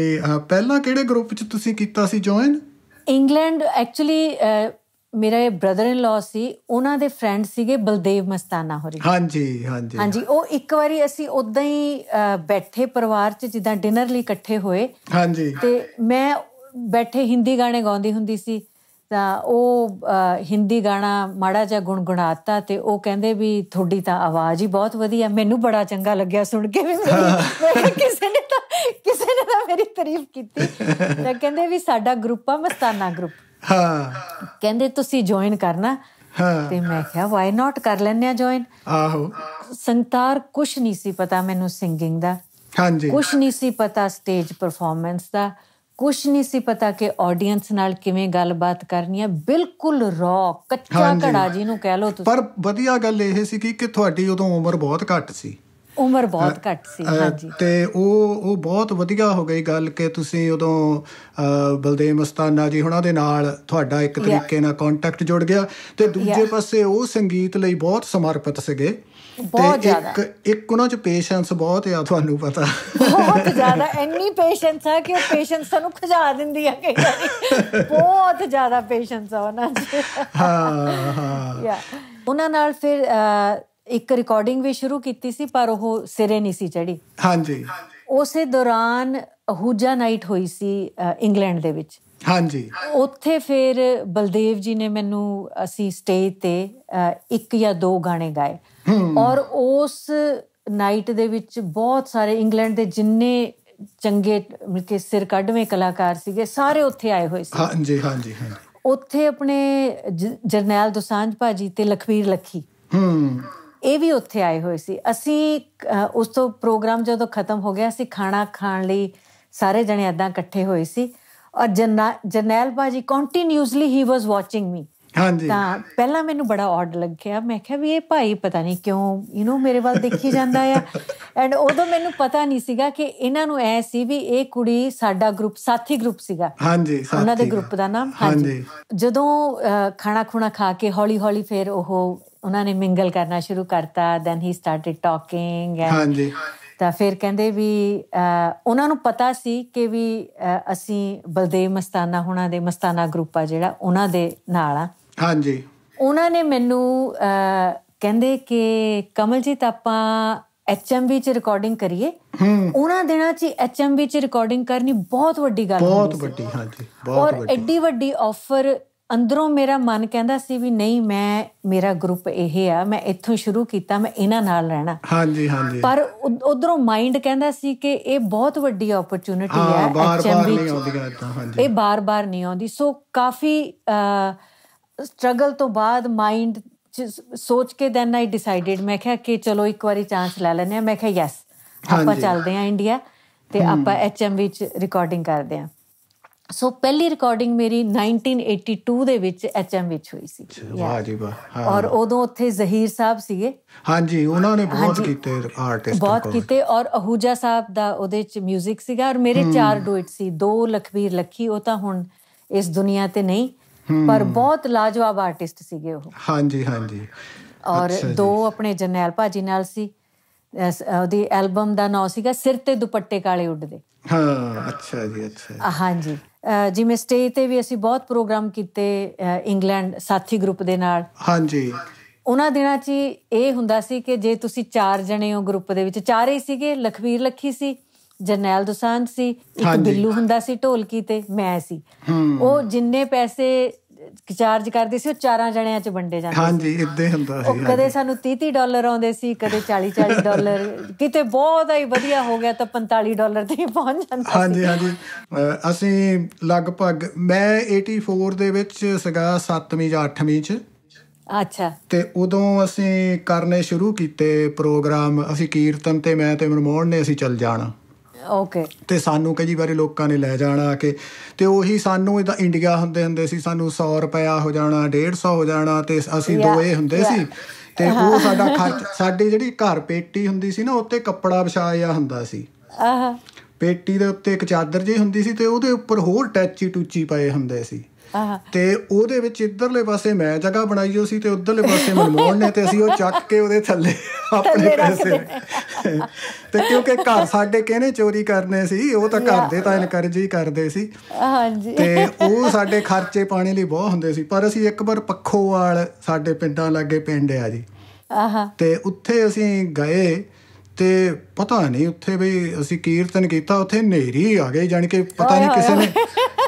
S1: ਪਹਿਲਾਂ ਕਿਹੜੇ ਗਰੁੱਪ 'ਚ ਤੁਸੀਂ ਕੀਤਾ ਸੀ ਜੁਆਇਨ
S2: ਇੰਗਲੈਂਡ ਐਕਚੁਅਲੀ ਮੇਰਾ ਇਹ ਬ੍ਰਦਰ ਇਨ ਲਾ ਸੀ ਉਹਨਾਂ ਦੇ ਫਰੈਂਡ ਸੀਗੇ ਬਲਦੇਵ ਮਸਤਾਨਾ ਹੋਰੀ
S1: ਹਾਂਜੀ ਹਾਂਜੀ ਹਾਂਜੀ
S2: ਉਹ ਇੱਕ ਵਾਰੀ ਅਸੀਂ ਉਦਾਂ ਹੀ ਬੈਠੇ ਪਰਿਵਾਰ 'ਚ ਜਿੱਦਾਂ ਡਿਨਰ ਲਈ ਇਕੱਠੇ ਹੋਏ
S1: ਹਾਂਜੀ ਤੇ
S2: ਮੈਂ ਬੈਠੇ ਹਿੰਦੀ ਗਾਣੇ ਗਾਉਂਦੀ ਹੁੰਦੀ ਸੀ ਤਾਂ ਉਹ ਹਿੰਦੀ ਗਾਣਾ ਮਾੜਾ ਜਿਹਾ ਗੁੰਗਣਾਤਾ ਤੇ ਉਹ ਕਹਿੰਦੇ ਵੀ ਤੁਹਾਡੀ ਤਾਂ ਆਵਾਜ਼ ਹੀ ਬਹੁਤ ਵਧੀਆ ਮੈਨੂੰ ਬੜਾ ਚੰਗਾ ਲੱਗਿਆ ਸੁਣ ਕੇ ਵੀ ਕਿਸੇ ਨੇ ਤਾਂ ਕਿਸੇ ਨੇ ਤਾਂ ਮੇਰੀ ਤਾਰੀਫ ਕੀਤੀ ਤਾਂ ਕਹਿੰਦੇ ਵੀ ਸਾਡਾ ਗਰੁੱਪ ਆ ਮਸਤਾਨਾ ਗਰੁੱਪ
S1: ਹਾਂ
S2: ਕਹਿੰਦੇ ਤੁਸੀਂ ਜੁਆਇਨ ਕਰਨਾ ਤੇ ਮੈਂ ਕਿਹਾ ਵਾਈ ਨਾਟ ਕਰ ਲੈਣੇ ਆ ਜੁਆਇਨ ਆਹੋ ਸੰਤਾਰ ਕੁਛ ਨਹੀਂ ਸੀ ਪਤਾ ਮੈਨੂੰ ਸਿੰਗਿੰਗ ਦਾ ਹਾਂਜੀ ਕੁਛ ਨਹੀਂ ਸੀ ਪਤਾ ਸਟੇਜ ਪਰਫਾਰਮੈਂਸ ਦਾ ਕੁਝ ਨਹੀਂ ਸੀ ਪਤਾ ਕਿ ਆਡੀਅנס ਨਾਲ ਕਿਵੇਂ ਗੱਲਬਾਤ ਕਰਨੀ ਹੈ ਬਿਲਕੁਲ ਰੌ ਕੱਚਾ ਘੜਾ ਨੂੰ ਕਹਿ ਲੋ ਤੁਸੀਂ ਪਰ
S1: ਵਧੀਆ ਗੱਲ ਇਹ ਸੀ ਕਿ ਤੁਹਾਡੀ ਉਦੋਂ ਉਮਰ ਬਹੁਤ ਘੱਟ ਸੀ
S2: ਉਮਰ ਬਹੁਤ ਘੱਟ ਸੀ ਹਾਂਜੀ
S1: ਤੇ ਉਹ ਉਹ ਬਹੁਤ ਵਧੀਆ ਹੋ ਗਈ ਗੱਲ ਕਿ ਤੁਸੀਂ ਉਦੋਂ ਬਲਦੇਵ ਮਸਤਾਨਾ ਜੀ ਉਹਨਾਂ ਦੇ ਨਾਲ ਤੁਹਾਡਾ ਇੱਕ ਤਰੀਕੇ ਨਾਲ ਕੰਟੈਕਟ ਜੁੜ ਗਿਆ ਤੇ ਦੂਜੇ ਪਾਸੇ ਉਹ ਸੰਗੀਤ ਲਈ ਬਹੁਤ ਸਮਰਪਿਤ ਸੀਗੇ
S2: ਬਹੁਤ ਜ਼ਿਆਦਾ
S1: ਇੱਕ ਉਹਨਾਂ ਚ ਪੇਸ਼ੈਂਸ ਬਹੁਤ ਆ ਤੁਹਾਨੂੰ ਪਤਾ
S2: ਬਹੁਤ ਜ਼ਿਆਦਾ ਐਨੀ ਪੇਸ਼ੈਂਸ ਆ ਕਿ ਉਹ ਪੇਸ਼ੈਂਸ ਤੁਹਾਨੂੰ ਖਜਾ ਦਿੰਦੀ ਆ ਕਈ ਵਾਰੀ ਬਹੁਤ ਜ਼ਿਆਦਾ ਪੇਸ਼ੈਂਸ ਆ ਉਹਨਾਂ ਚ ਹਾਂ ਹਾਂ ਉਹਨਾਂ ਨਾਲ ਫਿਰ ਇੱਕ ਰਿਕਾਰਡਿੰਗ ਵੀ ਸ਼ੁਰੂ ਕੀਤੀ ਸੀ ਪਰ ਉਹ ਸਿਰੇ ਨਹੀਂ ਸੀ ਚੜੀ ਹਾਂਜੀ ਉਸੇ ਦੌਰਾਨ ਹੂਜਾ ਨਾਈਟ ਹੋਈ ਸੀ ਇੰਗਲੈਂਡ ਦੇ ਵਿੱਚ ਹਾਂਜੀ ਉੱਥੇ ਫਿਰ ਬਲਦੇਵ ਜੀ ਨੇ ਮੈਨੂੰ ਅਸੀਂ ਸਟੇਜ ਤੇ ਇੱਕ ਜਾਂ ਦੋ ਗਾਣੇ ਗਾਏ ਔਰ ਉਸ ਨਾਈਟ ਦੇ ਵਿੱਚ ਬਹੁਤ ਸਾਰੇ ਇੰਗਲੈਂਡ ਦੇ ਜਿੰਨੇ ਚੰਗੇ ਮਿਲਕੇ ਸਿਰ ਕੱਢਵੇਂ ਕਲਾਕਾਰ ਸੀਗੇ ਸਾਰੇ ਉੱਥੇ ਆਏ ਹੋਏ ਸੀ ਹਾਂਜੀ ਹਾਂਜੀ ਹਾਂਜੀ ਉੱਥੇ ਆਪਣੇ ਜਰਨੈਲ ਦੋਸਾਂਝ ਭਾਜੀ ਤੇ ਲਖਵੀਰ ਲੱਖੀ ਹੂੰ ਇਹ ਵੀ ਉੱਥੇ ਆਏ ਹੋਏ ਸੀ ਅਸੀਂ ਉਸ ਤੋਂ ਪ੍ਰੋਗਰਾਮ ਜਦੋਂ ਖਤਮ ਹੋ ਗਿਆ ਅਸੀਂ ਖਾਣਾ ਖਾਣ ਲਈ ਸਾਰੇ ਜਣੇ ਇਦਾਂ ਇਕੱਠੇ ਹੋਏ ਸੀ ਔਰ ਜਨੈਲ ਬਾਜੀ ਕੰਟੀਨਿਊਸਲੀ ਹੀ ਵਾਸ ਵਾਚਿੰਗ ਮੀ
S1: ਹਾਂਜੀ ਤਾਂ
S2: ਪਹਿਲਾਂ ਮੈਨੂੰ ਬੜਾ ਆਰਡ ਲੱਗਿਆ ਮੈਂ ਕਿਹਾ ਵੀ ਇਹ ਭਾਈ ਪਤਾ ਨਹੀਂ ਕਿਉਂ ਯੂ نو ਮੇਰੇ ਵੱਲ ਦੇਖੀ ਜਾਂਦਾ ਆ ਐਂਡ ਉਦੋਂ ਮੈਨੂੰ ਪਤਾ ਨਹੀਂ ਸੀਗਾ ਕਿ ਇਹਨਾਂ ਨੂੰ ਐ ਸੀ ਵੀ ਇਹ ਕੁੜੀ ਸਾਡਾ ਗਰੁੱਪ ਸਾਥੀ ਗਰੁੱਪ ਸੀਗਾ
S1: ਹਾਂਜੀ ਸਾਥੀ ਉਹਨਾਂ ਦੇ ਗਰੁੱਪ
S2: ਦਾ ਨਾਮ ਹਾਂਜੀ ਜਦੋਂ ਖਾਣਾ ਖੁਣਾ ਖਾ ਕੇ ਹੌਲੀ ਹੌਲੀ ਫਿਰ ਉਹ ਉਹਨਾਂ ਨੇ ਮਿੰਗਲ ਕਰਨਾ ਸ਼ੁਰੂ ਕਰਤਾ then he started talking and ਹਾਂਜੀ ਤਾਂ ਫਿਰ ਕਹਿੰਦੇ ਵੀ ਉਹਨਾਂ ਨੂੰ ਪਤਾ ਸੀ ਕਿ ਵੀ ਅਸੀਂ ਬਲਦੇਵ ਮਸਤਾਨਾ ਹੁਣਾਂ ਦੇ ਮਸਤਾਨਾ ਗਰੁੱਪ ਆ ਜਿਹੜਾ ਉਹਨਾਂ ਦੇ ਨਾਲ ਆ ਹਾਂਜੀ ਉਹਨਾਂ ਨੇ ਮੈਨੂੰ ਕਹਿੰਦੇ ਕਿ ਕਮਲਜੀਤ ਆਪਾਂ ਐਚਐਮਬੀ ਚ ਰਿਕਾਰਡਿੰਗ ਕਰੀਏ ਉਹਨਾਂ ਦਿਨਾਂ ਚ ਐਚਐਮਬੀ ਚ ਰਿਕਾਰਡਿੰਗ ਕਰਨੀ ਬਹੁਤ ਵੱਡੀ ਗੱਲ ਬਹੁਤ
S1: ਵੱਡੀ ਹਾਂਜੀ ਬਹੁਤ ਵੱਡੀ ਔਰ
S2: ਐਡੀ ਵੱਡੀ ਆਫਰ ਅੰਦਰੋਂ ਮੇਰਾ ਮਨ ਕਹਿੰਦਾ ਸੀ ਵੀ ਨਹੀਂ ਮੈਂ ਮੇਰਾ ਗਰੁੱਪ ਇਹ ਆ ਮੈਂ ਇੱਥੋਂ ਸ਼ੁਰੂ ਕੀਤਾ ਮੈਂ ਇਹਨਾਂ ਨਾਲ ਰਹਿਣਾ
S1: ਹਾਂਜੀ ਹਾਂਜੀ ਪਰ
S2: ਉਧਰੋਂ ਮਾਈਂਡ ਕਹਿੰਦਾ ਸੀ ਕਿ ਇਹ ਬਹੁਤ ਵੱਡੀ ਓਪਰਚ्युनिटी ਹੈ ਐਚਐਮਬੀ ਨਹੀਂ ਆਉਂਦੀ ਹਾਂਜੀ ਇਹ ਬਾਰ-ਬਾਰ ਨਹੀਂ ਆਉਂਦੀ ਸੋ ਕਾਫੀ ਸਟਰਗਲ ਤੋਂ ਬਾਅਦ ਮਾਈਂਡ ਸੋਚ ਕੇ ਦੈਨ ਆਈ ਡਿਸਾਈਡਡ ਮੈਂ ਕਿਹਾ ਕਿ ਚਲੋ ਇੱਕ ਵਾਰੀ ਚਾਂਸ ਲੈ ਲੈਨੇ ਆ ਮੈਂ ਕਿਹਾ ਯੈਸ ਆਪਾਂ ਚੱਲਦੇ ਆ ਇੰਡੀਆ ਤੇ ਆਪਾਂ ਐਚਐਮਵੀ ਚ ਰਿਕਾਰਡਿੰਗ ਕਰਦੇ ਆ ਸੋ ਪਹਿਲੀ ਰਿਕਾਰਡਿੰਗ ਮੇਰੀ 1982 ਦੇ ਵਿੱਚ ਐਚਐਮ ਵਿੱਚ ਹੋਈ ਸੀ ਵਾਹ
S1: ਜੀ ਵਾਹ ਔਰ
S2: ਉਦੋਂ ਉੱਥੇ ਜ਼ਹੀਰ ਸਾਹਿਬ ਸੀਗੇ
S1: ਹਾਂਜੀ ਉਹਨਾਂ ਨੇ ਬਹੁਤ ਕੀਤੇ ਆਰਟਿਸਟ ਬਹੁਤ ਕੀਤੇ
S2: ਔਰ ਅਹੂਜਾ ਸਾਹਿਬ ਦਾ ਉਹਦੇ ਵਿੱਚ 뮤직 ਸੀਗਾ ਔਰ ਮੇਰੇ ਚਾਰ ਡੁਇਟ ਸੀ ਦੋ ਲਖਵੀਰ ਲੱਖੀ ਉਹ ਤਾਂ ਹੁਣ ਇਸ ਦੁਨੀਆ ਤੇ ਨਹੀਂ ਪਰ ਬਹੁਤ ਲਾਜਵਾਬ ਆਰਟਿਸਟ ਸੀਗੇ ਉਹ
S1: ਹਾਂਜੀ ਹਾਂਜੀ
S2: ਔਰ ਦੋ ਆਪਣੇ ਜਰਨੈਲ ਭਾਜੀ ਨਾਲ ਸੀ ਉਹਦੀ ਐਲਬਮ ਦਾ ਨਾਮ ਸੀਗਾ ਸਿਰ ਤੇ ਦੁਪੱਟੇ ਕਾਲੇ ਉੱਡਦੇ
S1: ਹਾਂ ਅੱਛਾ ਜੀ ਅੱਛਾ
S2: ਹਾਂਜੀ ਜਿਵੇਂ ਸਟੇਜ ਤੇ ਵੀ ਅਸੀਂ ਬਹੁਤ ਪ੍ਰੋਗਰਾਮ ਕੀਤੇ ਇੰਗਲੈਂਡ ਸਾਥੀ ਗਰੁੱਪ ਦੇ ਨਾਲ ਹਾਂਜੀ ਉਹਨਾਂ ਦਿਨਾਂ 'ਚ ਇਹ ਹੁੰਦਾ ਸੀ ਕਿ ਜੇ ਤੁਸੀਂ ਚਾਰ ਜਣੇ ਹੋ ਗਰੁੱਪ ਦੇ ਵਿੱਚ ਚਾਰੇ ਹੀ ਸੀਗੇ ਲਖਵੀਰ ਲੱਖੀ ਸੀ ਜਰਨੈਲ ਦੁਸਾਂਤ ਸੀ ਇੱਕ ਬਿੱਲੂ ਹੁੰਦਾ ਸੀ ਢੋਲਕੀ ਤੇ ਮੈਂ ਸੀ ਉਹ ਜਿੰਨੇ ਪੈਸੇ ਚਾਰਜ ਕਰਦੇ ਸੀ ਉਹ ਚਾਰਾਂ ਜਣਿਆਂ 'ਚ ਵੰਡੇ ਜਾਂਦੇ ਸੀ ਹਾਂਜੀ
S1: ਇਦਾਂ ਹੁੰਦਾ ਸੀ ਕਦੇ
S2: ਸਾਨੂੰ 30-30 ਡਾਲਰ ਆਉਂਦੇ ਸੀ ਕਦੇ 40-40 ਡਾਲਰ ਕਿਤੇ ਬਹੁਤ ਹੀ ਵਧੀਆ ਹੋ ਗਿਆ ਤਾਂ 45 ਡਾਲਰ ਤੇ ਪਹੁੰਚ ਜਾਂਦਾ ਸੀ ਹਾਂਜੀ ਹਾਂਜੀ
S1: ਅਸੀਂ ਲਗਭਗ ਮੈਂ 84 ਦੇ ਵਿੱਚ ਸਗਾ 7ਵੀਂ ਜਾਂ 8ਵੀਂ 'ਚ ਅੱਛਾ ਤੇ ਉਦੋਂ ਅਸੀਂ ਕਰਨੇ ਸ਼ੁਰੂ ਕੀਤੇ ਪ੍ਰੋਗਰਾਮ ਅਸੀਂ ਕੀਰਤਨ ਤੇ ਮੈਂ ਤੇ ਮਨਮੋਹਨ ਨੇ ਅਸੀਂ ਚੱਲ ਜਾਣਾ ਓਕੇ ਤੇ ਸਾਨੂੰ ਕਈ ਵਾਰੀ ਲੋਕਾਂ ਨੇ ਲੈ ਜਾਣਾ ਕਿ ਤੇ ਉਹੀ ਸਾਨੂੰ ਇਹਦਾ ਇੰਡੀਆ ਹੁੰਦੇ ਹੁੰਦੇ ਸੀ ਸਾਨੂੰ 100 ਰੁਪਿਆ ਹੋ ਜਾਣਾ 150 ਹੋ ਜਾਣਾ ਤੇ ਅਸੀਂ ਦੋਏ ਹੁੰਦੇ ਸੀ
S2: ਤੇ ਉਹ ਸਾਡਾ ਖਰਚ
S1: ਸਾਡੀ ਜਿਹੜੀ ਘਰ ਪੇਟੀ ਹੁੰਦੀ ਸੀ ਨਾ ਉੱਤੇ ਕੱਪੜਾ ਵਿਛਾਇਆ ਹੁੰਦਾ ਸੀ ਆਹ ਪੇਟੀ ਦੇ ਉੱਤੇ ਇੱਕ ਚਾਦਰ ਜਿਹੀ ਹੁੰਦੀ ਸੀ ਤੇ ਉਹਦੇ ਉੱਪਰ ਹੋਰ ਟੈਚੀ ਟੂਚੀ ਪਏ ਹੁੰਦੇ ਸੀ ਤੇ ਉਹਦੇ ਵਿੱਚ ਇਧਰਲੇ ਪਾਸੇ ਮੈਂ ਜਗ੍ਹਾ ਬਣਾਈ ਹੋਈ ਸੀ ਤੇ ਉਧਰਲੇ ਪਾਸੇ ਮਨਮੋਹਨ ਨੇ ਤੇ ਅਸੀਂ ਉਹ ਚੱਕ ਕੇ ਉਹਦੇ ਥੱਲੇ ਆਪਣੇ ਪੈਸੇ ਤੇ ਕਿਉਂਕਿ ਘਰ ਸਾਡੇ ਕਿਹਨੇ ਚੋਰੀ ਕਰਨੇ ਸੀ ਉਹ ਤਾਂ ਘਰ ਦੇ ਤਾਂ ਇਨਕਰਜ ਕਰਦੇ ਸੀ
S2: ਹਾਂਜੀ ਤੇ
S1: ਉਹ ਸਾਡੇ ਖਰਚੇ ਪਾਣੀ ਲਈ ਬਹੁਤ ਹੁੰਦੇ ਸੀ ਪਰ ਅਸੀਂ ਇੱਕ ਵਾਰ ਪੱਖੋਵਾਲ ਸਾਡੇ ਪਿੰਡਾਂ ਲਾਗੇ ਪਿੰਡ ਆ ਜੀ ਆਹਾ ਤੇ ਉੱਥੇ ਅਸੀਂ ਗਏ ਤੇ ਪਤਾ ਨਹੀਂ ਉੱਥੇ ਵੀ ਅਸੀਂ ਕੀਰਤਨ ਕੀਤਾ ਉੱਥੇ ਨੇਰੀ ਆ ਗਈ ਜਾਨੀ ਕਿ ਪਤਾ ਨਹੀਂ ਕਿਸੇ ਨੇ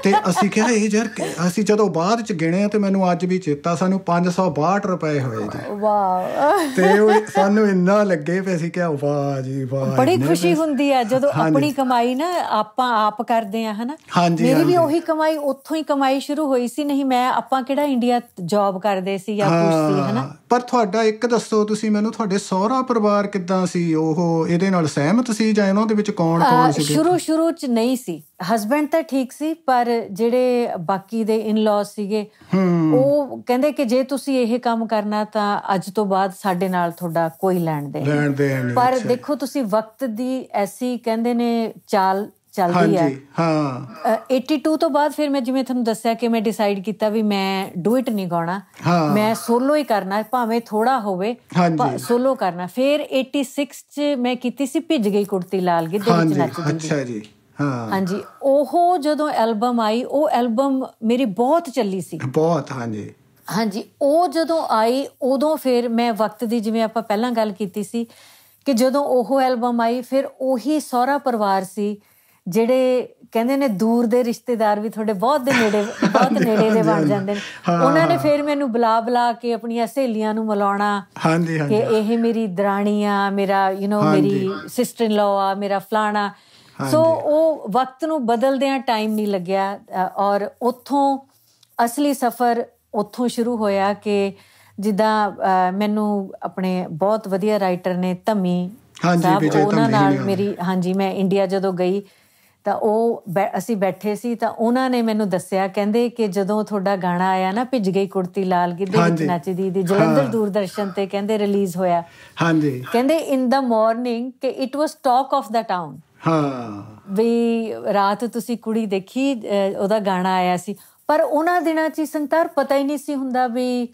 S1: ਤੇ ਅਸੀਂ ਕਿਹਾ ਇਹ ਯਾਰ ਅਸੀਂ ਜਦੋਂ ਬਾਅਦ ਚ ਗਿਣੇ ਤੇ ਮੈਨੂੰ ਅੱਜ ਵੀ ਚੇਤਾ ਸਾਨੂੰ 562 ਰੁਪਏ ਹੋਏ ਜੀ
S2: ਵਾਹ ਤੇ ਉਹ
S1: ਸਾਨੂੰ ਇੰਨਾ ਲੱਗੇ ਫੇ ਅਸੀਂ ਕਿਹਾ ਵਾਹ ਜੀ ਵਾਹ ਬੜੀ ਖੁਸ਼ੀ ਹੁੰਦੀ ਹੈ ਜਦੋਂ ਆਪਣੀ
S2: ਕਮਾਈ ਨਾ ਆਪਾਂ ਆਪ ਕਰਦੇ ਆ ਹਨਾ ਮੇਰੀ ਵੀ ਉਹੀ ਕਮਾਈ ਉੱਥੋਂ ਹੀ ਕਮਾਈ ਸ਼ੁਰੂ ਹੋਈ ਸੀ ਨਹੀਂ ਮੈਂ ਆਪਾਂ ਕਿਹੜਾ ਇੰਡੀਆ ਜੌਬ ਕਰਦੇ ਸੀ ਜਾਂ ਕੁਝ ਸੀ ਹਨਾ
S1: ਪਰ ਤੁਹਾਡਾ ਇੱਕ ਦੱਸੋ ਤੁਸੀਂ ਮੈਨੂੰ ਤੁਹਾਡੇ ਸਹੁਰਾ ਪਰਿਵਾਰ ਕਿਦਾਂ ਸੀ ਉਹ ਉਹ ਇਹਦੇ ਨਾਲ ਸਹਿਮਤ ਸੀ ਜਾਂ ਇਹਨਾਂ ਦੇ ਵਿੱਚ ਕੌਣ ਕੌਣ ਸੀ ਸ਼ੁਰੂ
S2: ਸ਼ੁਰੂ ਚ ਨਹੀਂ ਸੀ ਹਸਬੰਡ ਤਾਂ ਠੀਕ ਸੀ ਪਰ ਜਿਹੜੇ ਬਾਕੀ ਦੇ ਇਨ ਲॉ ਸੀਗੇ ਉਹ ਕਹਿੰਦੇ ਕਿ ਜੇ ਤੁਸੀਂ ਇਹ ਕੰਮ ਕਰਨਾ ਤਾਂ ਅੱਜ ਤੋਂ ਬਾਅਦ ਸਾਡੇ ਨਾਲ ਤੁਹਾਡਾ ਕੋਈ ਲੈਣ
S1: ਦੇਣ ਪਰ ਦੇਖੋ
S2: ਤੁਸੀਂ ਵਕਤ ਦੀ ਐਸੀ ਕਹਿੰਦੇ ਨੇ ਚਾਲ ਚੱਲਦੀ ਹੈ
S1: ਹਾਂ
S2: 82 ਤੋਂ ਬਾਅਦ ਫਿਰ ਮੈਂ ਜਿਵੇਂ ਤੁਹਾਨੂੰ ਦੱਸਿਆ ਕਿ ਮੈਂ ਡਿਸਾਈਡ ਕੀਤਾ ਵੀ ਮੈਂ ਡੂ ਇਟ ਨਹੀਂ ਗਾਉਣਾ ਮੈਂ ਸੋਲੋ ਹੀ ਕਰਨਾ ਭਾਵੇਂ ਥੋੜਾ ਹੋਵੇ ਸੋਲੋ ਕਰਨਾ ਫਿਰ 86 ਚ ਮੈਂ ਕੀਤੀ ਸੀ ਭਿੱਜ ਗਈ ਕੁੜਤੀ ਲਾਲ ਗਿੱਧੇ ਵਿੱਚ ਨੱਚਦੀ ਅੱਛਾ
S1: ਜੀ ਹਾਂ
S2: ਹਾਂਜੀ ਉਹ ਜਦੋਂ ਐਲਬਮ ਆਈ ਉਹ ਐਲਬਮ ਮੇਰੀ ਬਹੁਤ ਚੱਲੀ ਸੀ
S1: ਬਹੁਤ ਹਾਂਜੀ
S2: ਹਾਂਜੀ ਉਹ ਜਦੋਂ ਆਈ ਉਦੋਂ ਫਿਰ ਮੈਂ ਵਕਤ ਦੀ ਜਿਵੇਂ ਆਪਾਂ ਪਹਿਲਾਂ ਗੱਲ ਕੀਤੀ ਸੀ ਕਿ ਜਦੋਂ ਉਹ ਐਲਬਮ ਆਈ ਫਿਰ ਉਹੀ ਸਾਰਾ ਪਰਿਵਾਰ ਸੀ ਜਿਹੜੇ ਕਹਿੰਦੇ ਨੇ ਦੂਰ ਦੇ ਰਿਸ਼ਤੇਦਾਰ ਵੀ ਤੁਹਾਡੇ ਬਹੁਤ ਦੇ ਨੇੜੇ ਬਹੁਤ ਨੇੜੇ ਦੇ ਬਣ ਜਾਂਦੇ ਨੇ ਉਹਨਾਂ ਨੇ ਫਿਰ ਮੈਨੂੰ ਬੁਲਾ ਬੁਲਾ ਕੇ ਆਪਣੀਆਂ ਸਹੇਲੀਆਂ ਨੂੰ ਮਿਲਾਉਣਾ
S1: ਹਾਂਜੀ ਹਾਂਜੀ ਕਿ ਇਹ
S2: ਮੇਰੀ ਦਰਾਣੀ ਆ ਮੇਰਾ ਯੂ نو ਮੇਰੀ ਸਿਸਟਰ ਇਨ ਲਾ ਆ ਮੇਰਾ ਫਲਾਣਾ ਸੋ ਉਹ ਵਕਤ ਨੂੰ ਬਦਲਦਿਆਂ ਟਾਈਮ ਨਹੀਂ ਲੱਗਿਆ ਔਰ ਉੱਥੋਂ ਅਸਲੀ ਸਫ਼ਰ ਉੱਥੋਂ ਸ਼ੁਰੂ ਹੋਇਆ ਕਿ ਜਿੱਦਾਂ ਮੈਨੂੰ ਆਪਣੇ ਬਹੁਤ ਵਧੀਆ ਰਾਈਟਰ ਨੇ ਧਮੀ ਹਾਂਜੀ ਵਿਜੇ ਧਮੀ ਮੇਰੀ ਹਾਂਜੀ ਮੈਂ ਇੰਡੀਆ ਜਦੋਂ ਗਈ ਤਾਂ ਉਹ ਅਸੀਂ ਬੈਠੇ ਸੀ ਤਾਂ ਉਹਨਾਂ ਨੇ ਮੈਨੂੰ ਦੱਸਿਆ ਕਹਿੰਦੇ ਕਿ ਜਦੋਂ ਤੁਹਾਡਾ ਗਾਣਾ ਆਇਆ ਨਾ ਭਿੱਜ ਗਈ ਕੁੜਤੀ ਲਾਲ ਗਿੱਧੇ ਵਿੱਚ ਨੱਚਦੀ ਦੀ ਜਲੰਧਰ ਦੂਰਦਰਸ਼ਨ ਤੇ ਕਹਿੰਦੇ ਰਿਲੀਜ਼ ਹੋਇਆ ਹਾਂਜੀ ਕਹਿੰਦੇ ਇਨ ਦਾ ਮਾਰਨਿੰਗ ਕਿ it was talk of the town ਹਾਂ ਵੀ ਰਾਤ ਤੁਸੀਂ ਕੁੜੀ ਦੇਖੀ ਉਹਦਾ ਗਾਣਾ ਆਇਆ ਸੀ ਪਰ ਉਹਨਾਂ ਦਿਨਾਂ 'ਚ ਸੰਤਾਰ ਪਤਾ ਹੀ ਨਹੀਂ ਸੀ ਹੁੰਦਾ ਵੀ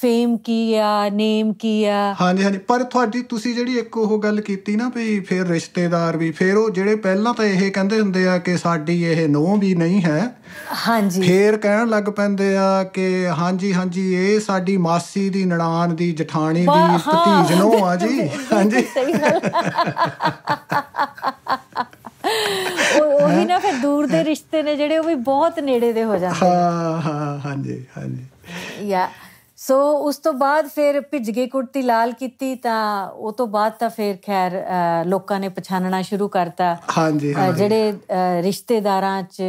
S2: ਫੇਮ ਕੀ ਆ ਨੇਮ ਕੀ ਆ
S1: ਹਾਂਜੀ ਹਾਂਜੀ ਪਰ ਤੁਹਾਡੀ ਤੁਸੀਂ ਜਿਹੜੀ ਇੱਕ ਉਹ ਗੱਲ ਕੀਤੀ ਨਾ ਵੀ ਫੇਰ ਰਿਸ਼ਤੇਦਾਰ ਵੀ ਫੇਰ ਉਹ ਜਿਹੜੇ ਪਹਿਲਾਂ ਤਾਂ ਇਹ ਕਹਿੰਦੇ ਹੁੰਦੇ ਆ ਕਿ ਸਾਡੀ ਇਹ ਨੋ ਵੀ ਨਹੀਂ ਹੈ ਹਾਂਜੀ ਫੇਰ ਕਹਿਣ ਲੱਗ ਪੈਂਦੇ ਆ ਕਿ ਹਾਂਜੀ ਹਾਂਜੀ ਇਹ ਸਾਡੀ ਮਾਸੀ ਦੀ ਨਣਾਨ ਦੀ ਜਠਾਣੀ ਦੀ ਭਤੀਜ ਨੋ ਆ ਜੀ ਹਾਂਜੀ
S2: ਉਹ ਉਹ ਉਹੀ ਨਾ ਫਿਰ ਦੂਰ ਦੇ ਰਿਸ਼ਤੇ ਨੇ ਜਿਹੜੇ ਉਹ ਵੀ ਬਹੁਤ ਨੇੜੇ ਦੇ ਹੋ ਜਾਂਦੇ
S1: ਹਾਂ ਹਾਂ ਹਾਂਜੀ ਹਾਂਜੀ
S2: ਯਾ ਸੋ ਉਸ ਤੋਂ ਬਾਅਦ ਫਿਰ ਭਿੱਜ ਗਈ ਕੁੜਤੀ ਲਾਲ ਕੀਤੀ ਤਾਂ ਉਹ ਤੋਂ ਬਾਅਦ ਤਾਂ ਫਿਰ ਖੈਰ ਲੋਕਾਂ ਨੇ ਪਛਾਣਨਾ ਸ਼ੁਰੂ ਕਰਤਾ
S1: ਹਾਂਜੀ ਜਿਹੜੇ
S2: ਰਿਸ਼ਤੇਦਾਰਾਂ 'ਚ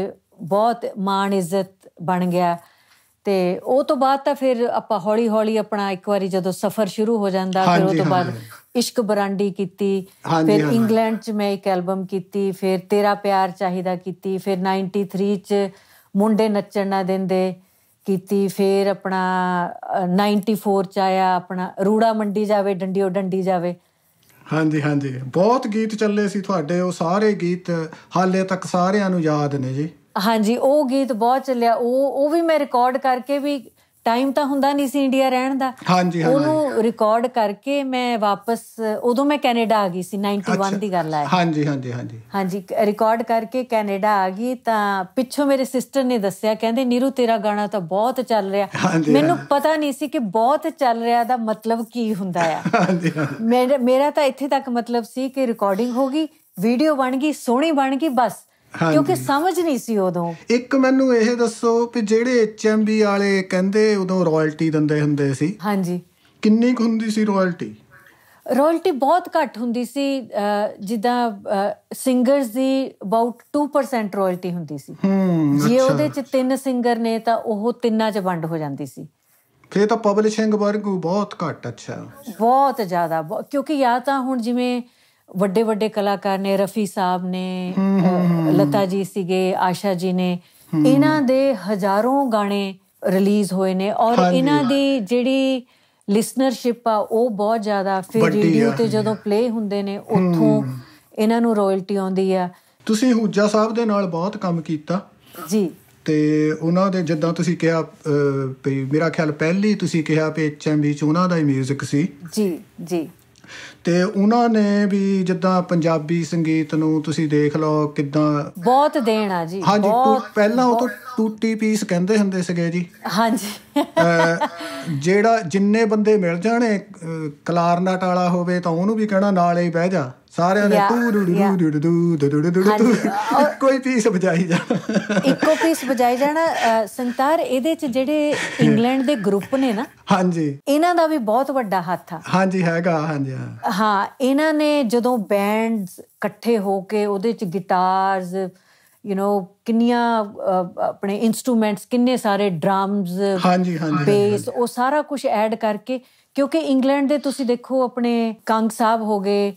S2: ਬਹੁਤ ਮਾਣ ਇੱਜ਼ਤ ਬਣ ਗਿਆ ਤੇ ਉਹ ਤੋਂ ਬਾਅਦ ਤਾਂ ਫਿਰ ਆਪਾਂ ਹੌਲੀ ਹੌਲੀ ਆਪਣਾ ਇੱਕ ਵਾਰੀ ਜਦੋਂ ਸਫ਼ਰ ਸ਼ੁਰੂ ਹੋ ਜਾਂਦਾ ਫਿਰ ਉਹ ਤੋਂ ਬਾਅਦ ਇਸ਼ਕ ਬਰਾਂਡੀ ਕੀਤੀ ਫਿਰ ਇੰਗਲੈਂਡ 'ਚ ਮੈਂ ਇੱਕ ਐਲਬਮ ਕੀਤੀ ਫਿਰ ਤੇਰਾ ਪਿਆਰ ਚਾਹੀਦਾ ਕੀਤੀ ਫਿਰ 93 'ਚ ਮੁੰਡੇ ਨੱਚਣ ਨਾ ਦਿੰਦੇ ਕੀਤੀ ਫਿਰ ਆਪਣਾ 94 ਚ ਆਇਆ ਆਪਣਾ ਰੂੜਾ ਮੰਡੀ ਜਾਵੇ ਡੰਡੀਓ ਡੰਡੀ ਜਾਵੇ
S1: ਹਾਂਜੀ ਹਾਂਜੀ ਬਹੁਤ ਗੀਤ ਚੱਲੇ ਸੀ ਤੁਹਾਡੇ ਉਹ ਸਾਰੇ ਗੀਤ ਹਾਲੇ ਤੱਕ ਸਾਰਿਆਂ ਨੂੰ ਯਾਦ ਨੇ ਜੀ
S2: ਹਾਂਜੀ ਉਹ ਗੀਤ ਬਹੁਤ ਚੱਲਿਆ ਉਹ ਉਹ ਵੀ ਮੈਂ ਰਿਕਾਰਡ ਕਰਕੇ ਵੀ ਟਾਈਮ ਤਾਂ ਹੁੰਦਾ ਨਹੀਂ ਸੀ ਇੰਡੀਆ ਰਹਿਣ ਦਾ ਹਾਂਜੀ ਹਾਂਜੀ ਉਹਨੂੰ ਰਿਕਾਰਡ ਕਰਕੇ ਮੈਂ ਵਾਪਸ ਉਦੋਂ ਮੈਂ ਕੈਨੇਡਾ ਆ ਗਈ ਸੀ 91 ਦੀ ਗੱਲ ਆ
S1: ਹਾਂਜੀ ਹਾਂਜੀ ਹਾਂਜੀ
S2: ਹਾਂਜੀ ਰਿਕਾਰਡ ਕਰਕੇ ਕੈਨੇਡਾ ਆ ਗਈ ਤਾਂ ਪਿੱਛੋਂ ਮੇਰੇ ਸਿਸਟਰ ਨੇ ਦੱਸਿਆ ਕਹਿੰਦੇ ਨੀਰੂ ਤੇਰਾ ਗਾਣਾ ਤਾਂ ਬਹੁਤ ਚੱਲ ਰਿਹਾ ਮੈਨੂੰ ਪਤਾ ਨਹੀਂ ਸੀ ਕਿ ਬਹੁਤ ਚੱਲ ਰਿਹਾ ਦਾ ਮਤਲਬ ਕੀ ਹੁੰਦਾ ਆ ਮੇਰਾ ਤਾਂ ਇੱਥੇ ਤੱਕ ਮਤਲਬ ਸੀ ਕਿ ਰਿਕਾਰਡਿੰਗ ਹੋ ਗਈ ਵੀਡੀਓ ਬਣ ਗਈ ਸੋਹਣੀ ਬਣ ਗਈ ਬਸ ਕਿਉਂਕਿ ਸਮਝ ਨਹੀਂ ਸੀ ਉਦੋਂ
S1: ਇੱਕ ਮੈਨੂੰ ਇਹ ਦੱਸੋ ਕਿ ਜਿਹੜੇ ਐਚਐਮਬੀ ਵਾਲੇ ਕਹਿੰਦੇ ਉਦੋਂ ਰਾਇਲਟੀ ਦਿੰਦੇ ਹੁੰਦੇ ਸੀ ਹਾਂਜੀ ਕਿੰਨੀ ਕੁ ਹੁੰਦੀ ਸੀ ਰਾਇਲਟੀ
S2: ਰਾਇਲਟੀ ਬਹੁਤ ਘੱਟ ਹੁੰਦੀ ਸੀ ਜਿੱਦਾਂ ਸਿੰਗਰਸ ਦੀ ਅਬਾਊਟ 2% ਰਾਇਲਟੀ ਹੁੰਦੀ ਸੀ
S1: ਹੂੰ ਜੇ ਉਹਦੇ
S2: ਚ ਤਿੰਨ ਸਿੰਗਰ ਨੇ ਤਾਂ ਉਹ ਤਿੰਨਾਂ ਚ ਵੰਡ ਹੋ ਜਾਂਦੀ ਸੀ
S1: ਫੇਰ ਤਾਂ ਪਬਲਿਸ਼ਿੰਗ ਵਰਗ ਬਹੁਤ ਘੱਟ ਅੱਛਾ
S2: ਬਹੁਤ ਜ਼ਿਆਦਾ ਕਿਉਂਕਿ ਯਾ ਤਾਂ ਹੁਣ ਜਿਵੇਂ ਵੱਡੇ ਵੱਡੇ ਕਲਾਕਾਰ ਨੇ ਰਫੀ ਸਾਹਿਬ ਨੇ ਲਤਾ ਜੀ ਸੀਗੇ ਆਸ਼ਾ ਜੀ ਨੇ ਇਹਨਾਂ ਦੇ ਹਜ਼ਾਰੋਂ ਗਾਣੇ ਰਿਲੀਜ਼ ਹੋਏ ਨੇ ਔਰ ਇਹਨਾਂ ਦੀ ਜਿਹੜੀ ਲਿਸਨਰਸ਼ਿਪ ਆ ਉਹ ਬਹੁਤ ਜ਼ਿਆਦਾ ਫਿਰ ਰੇਡੀਓ ਤੇ ਜਦੋਂ ਪਲੇ ਹੁੰਦੇ ਨੇ ਉੱਥੋਂ ਇਹਨਾਂ ਨੂੰ ਰਾਇਲਟੀ ਆਉਂਦੀ ਆ
S1: ਤੁਸੀਂ ਹੁਜਾ ਸਾਹਿਬ ਦੇ ਨਾਲ ਬਹੁਤ ਕੰਮ ਕੀਤਾ ਜੀ ਤੇ ਉਹਨਾਂ ਦੇ ਜਿੱਦਾਂ ਤੁਸੀਂ ਕਿਹਾ ਵੀ ਮੇਰਾ ਖਿਆਲ ਪਹਿਲੀ ਤੁਸੀਂ ਕਿਹਾ ਵੀ ਐਚਐਮਬੀ ਚ ਉਹਨਾਂ ਦਾ ਹੀ 뮤직 ਸੀ
S2: ਜੀ ਜੀ
S1: ਤੇ ਉਹਨਾਂ ਨੇ ਵੀ ਜਿੱਦਾਂ ਪੰਜਾਬੀ ਸੰਗੀਤ ਨੂੰ ਤੁਸੀਂ ਦੇਖ ਲਓ ਕਿਦਾਂ
S2: ਬਹੁਤ ਦੇਣ ਆ ਜੀ ਹਾਂਜੀ
S1: ਪਹਿਲਾਂ ਉਹ ਤੋਂ ਟੂਟੀ ਪੀਸ ਕਹਿੰਦੇ ਹੁੰਦੇ ਸੀਗੇ ਜੀ ਹਾਂਜੀ ਜਿਹੜਾ ਜਿੰਨੇ ਬੰਦੇ ਮਿਲ ਜਾਣੇ ਕਲਾਰਨਾਟ ਵਾਲਾ ਹੋਵੇ ਤਾਂ ਉਹਨੂੰ ਵੀ ਕਹਿਣਾ ਨਾਲੇ ਹੀ ਬਹਿ ਜਾ ਸਾਰਿਆਂ ਨੇ ਟੂ ਡੂ ਡੂ ਡੂ ਡੂ ਡੂ ਡੂ ਡੂ ਕੋਈ ਪੀਸ ਬਜਾਈ ਜਾ
S2: ਇੱਕੋ ਪੀਸ ਬਜਾਈ ਜਾਣਾ ਸੰਤਾਰ ਇਹਦੇ ਚ ਜਿਹੜੇ ਇੰਗਲੈਂਡ ਦੇ ਗਰੁੱਪ ਨੇ ਨਾ ਹਾਂਜੀ ਇਹਨਾਂ ਦਾ ਵੀ ਬਹੁਤ ਵੱਡਾ ਹੱਥ ਆ
S1: ਹਾਂਜੀ ਹੈਗਾ ਹਾਂਜੀ ਹਾਂ
S2: ਹਾਂ ਇਹਨਾਂ ਨੇ ਜਦੋਂ ਬੈਂਡਸ ਇਕੱਠੇ ਹੋ ਕੇ ਉਹਦੇ ਚ ਗਿਟਾਰਸ ਯੂ نو ਕਿੰਨੀਆਂ ਆਪਣੇ ਇਨਸਟਰੂਮੈਂਟਸ ਕਿੰਨੇ ਸਾਰੇ ਡਰਮਸ ਹਾਂਜੀ ਹਾਂਜੀ ਬੇਸ ਉਹ ਸਾਰਾ ਕੁਝ ਐਡ ਕਰਕੇ ਕਿਉਂਕਿ ਇੰਗਲੈਂਡ ਦੇ ਤੁਸੀਂ ਦੇਖੋ ਆਪਣੇ ਕੰਗ ਸਾਹਿਬ ਹੋ ਗਏ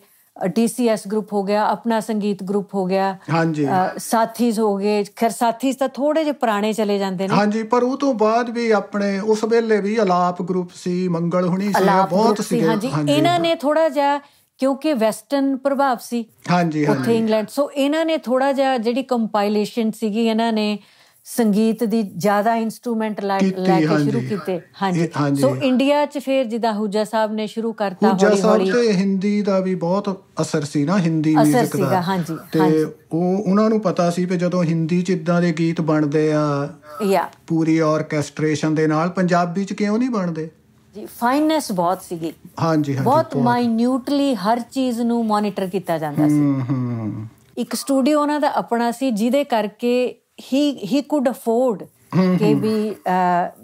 S2: ਡੀਸੀਐਸ ਗਰੁੱਪ ਹੋ ਗਿਆ ਆਪਣਾ ਸੰਗੀਤ ਗਰੁੱਪ ਹੋ ਗਿਆ ਹਾਂਜੀ ਸਾਥੀਸ ਹੋ ਗਏ ਖੈਰ ਸਾਥੀਸ ਤਾਂ ਥੋੜੇ ਜਿਹਾ ਪੁਰਾਣੇ ਚਲੇ ਜਾਂਦੇ ਨੇ ਹਾਂਜੀ ਪਰ ਉਹ ਤੋਂ
S1: ਬਾਅਦ ਵੀ ਆਪਣੇ ਉਸ ਵੇਲੇ ਵੀ ਅਲਾਪ ਗਰੁੱਪ ਸੀ ਮੰਗਲ ਹੁਣੀ ਸੀ ਬਹੁਤ ਸੀ ਹਾਂਜੀ ਇਹਨਾਂ
S2: ਨੇ ਥੋੜਾ ਜਿਹਾ ਕਿਉਂਕਿ ਵੈਸਟਰਨ ਪ੍ਰਭਾਵ ਸੀ
S1: ਹਾਂਜੀ ਹਾਂਜੀ ਉੱਥੇ
S2: ਇੰਗਲੈਂਡ ਸੋ ਇਹਨਾਂ ਨੇ ਥੋੜਾ ਜਿਹਾ ਜਿਹੜੀ ਕੰਪਾਈਲੇਸ਼ਨ ਸੀਗੀ ਇਹਨਾਂ ਨੇ ਸੰਗੀਤ ਦੀ ਜ਼ਿਆਦਾ ਇਨਸਟਰੂਮੈਂਟ ਲੈ ਕੇ ਸ਼ੁਰੂ ਕੀਤੇ ਹਾਂਜੀ ਸੋ ਇੰਡੀਆ ਚ ਫਿਰ ਜਿਦਾ ਹੁਜਾ ਸਾਹਿਬ ਨੇ ਸ਼ੁਰੂ ਕਰਤਾ ਹੌਲੀ ਹੌਲੀ ਹੁਜਾ ਸਾਹਿਬ ਤੇ
S1: ਹਿੰਦੀ ਦਾ ਵੀ ਬਹੁਤ ਅਸਰ ਸੀ ਨਾ ਹਿੰਦੀ ਮਿਊਜ਼ਿਕ ਦਾ ਹਾਂਜੀ ਤੇ ਉਹ ਉਹਨਾਂ ਨੂੰ ਪਤਾ ਸੀ ਕਿ ਜਦੋਂ ਹਿੰਦੀ ਚ ਇਦਾਂ ਦੇ ਗੀਤ ਬਣਦੇ ਆ ਯਾ ਪੂਰੀ ਆਰਕੈਸਟ੍ਰੇਸ਼ਨ ਦੇ ਨਾਲ ਪੰਜਾਬੀ ਚ ਕਿਉਂ ਨਹੀਂ ਬਣਦੇ
S2: ਜੀ ਫਾਈਨੈਸ ਬਹੁਤ ਸੀਗੀ
S1: ਹਾਂਜੀ ਹਾਂਜੀ ਬਹੁਤ
S2: ਮਾਈਨਿਊਟਲੀ ਹਰ ਚੀਜ਼ ਨੂੰ ਮੋਨੀਟਰ ਕੀਤਾ ਜਾਂਦਾ
S1: ਸੀ
S2: ਇੱਕ ਸਟੂਡੀਓ ਉਹਨਾਂ ਦਾ ਆਪਣਾ ਸੀ ਜਿਹਦੇ ਕਰਕੇ ਹੀ ਹੀ ਕੁਡ ਅਫੋਰਡ ਕਿ ਵੀ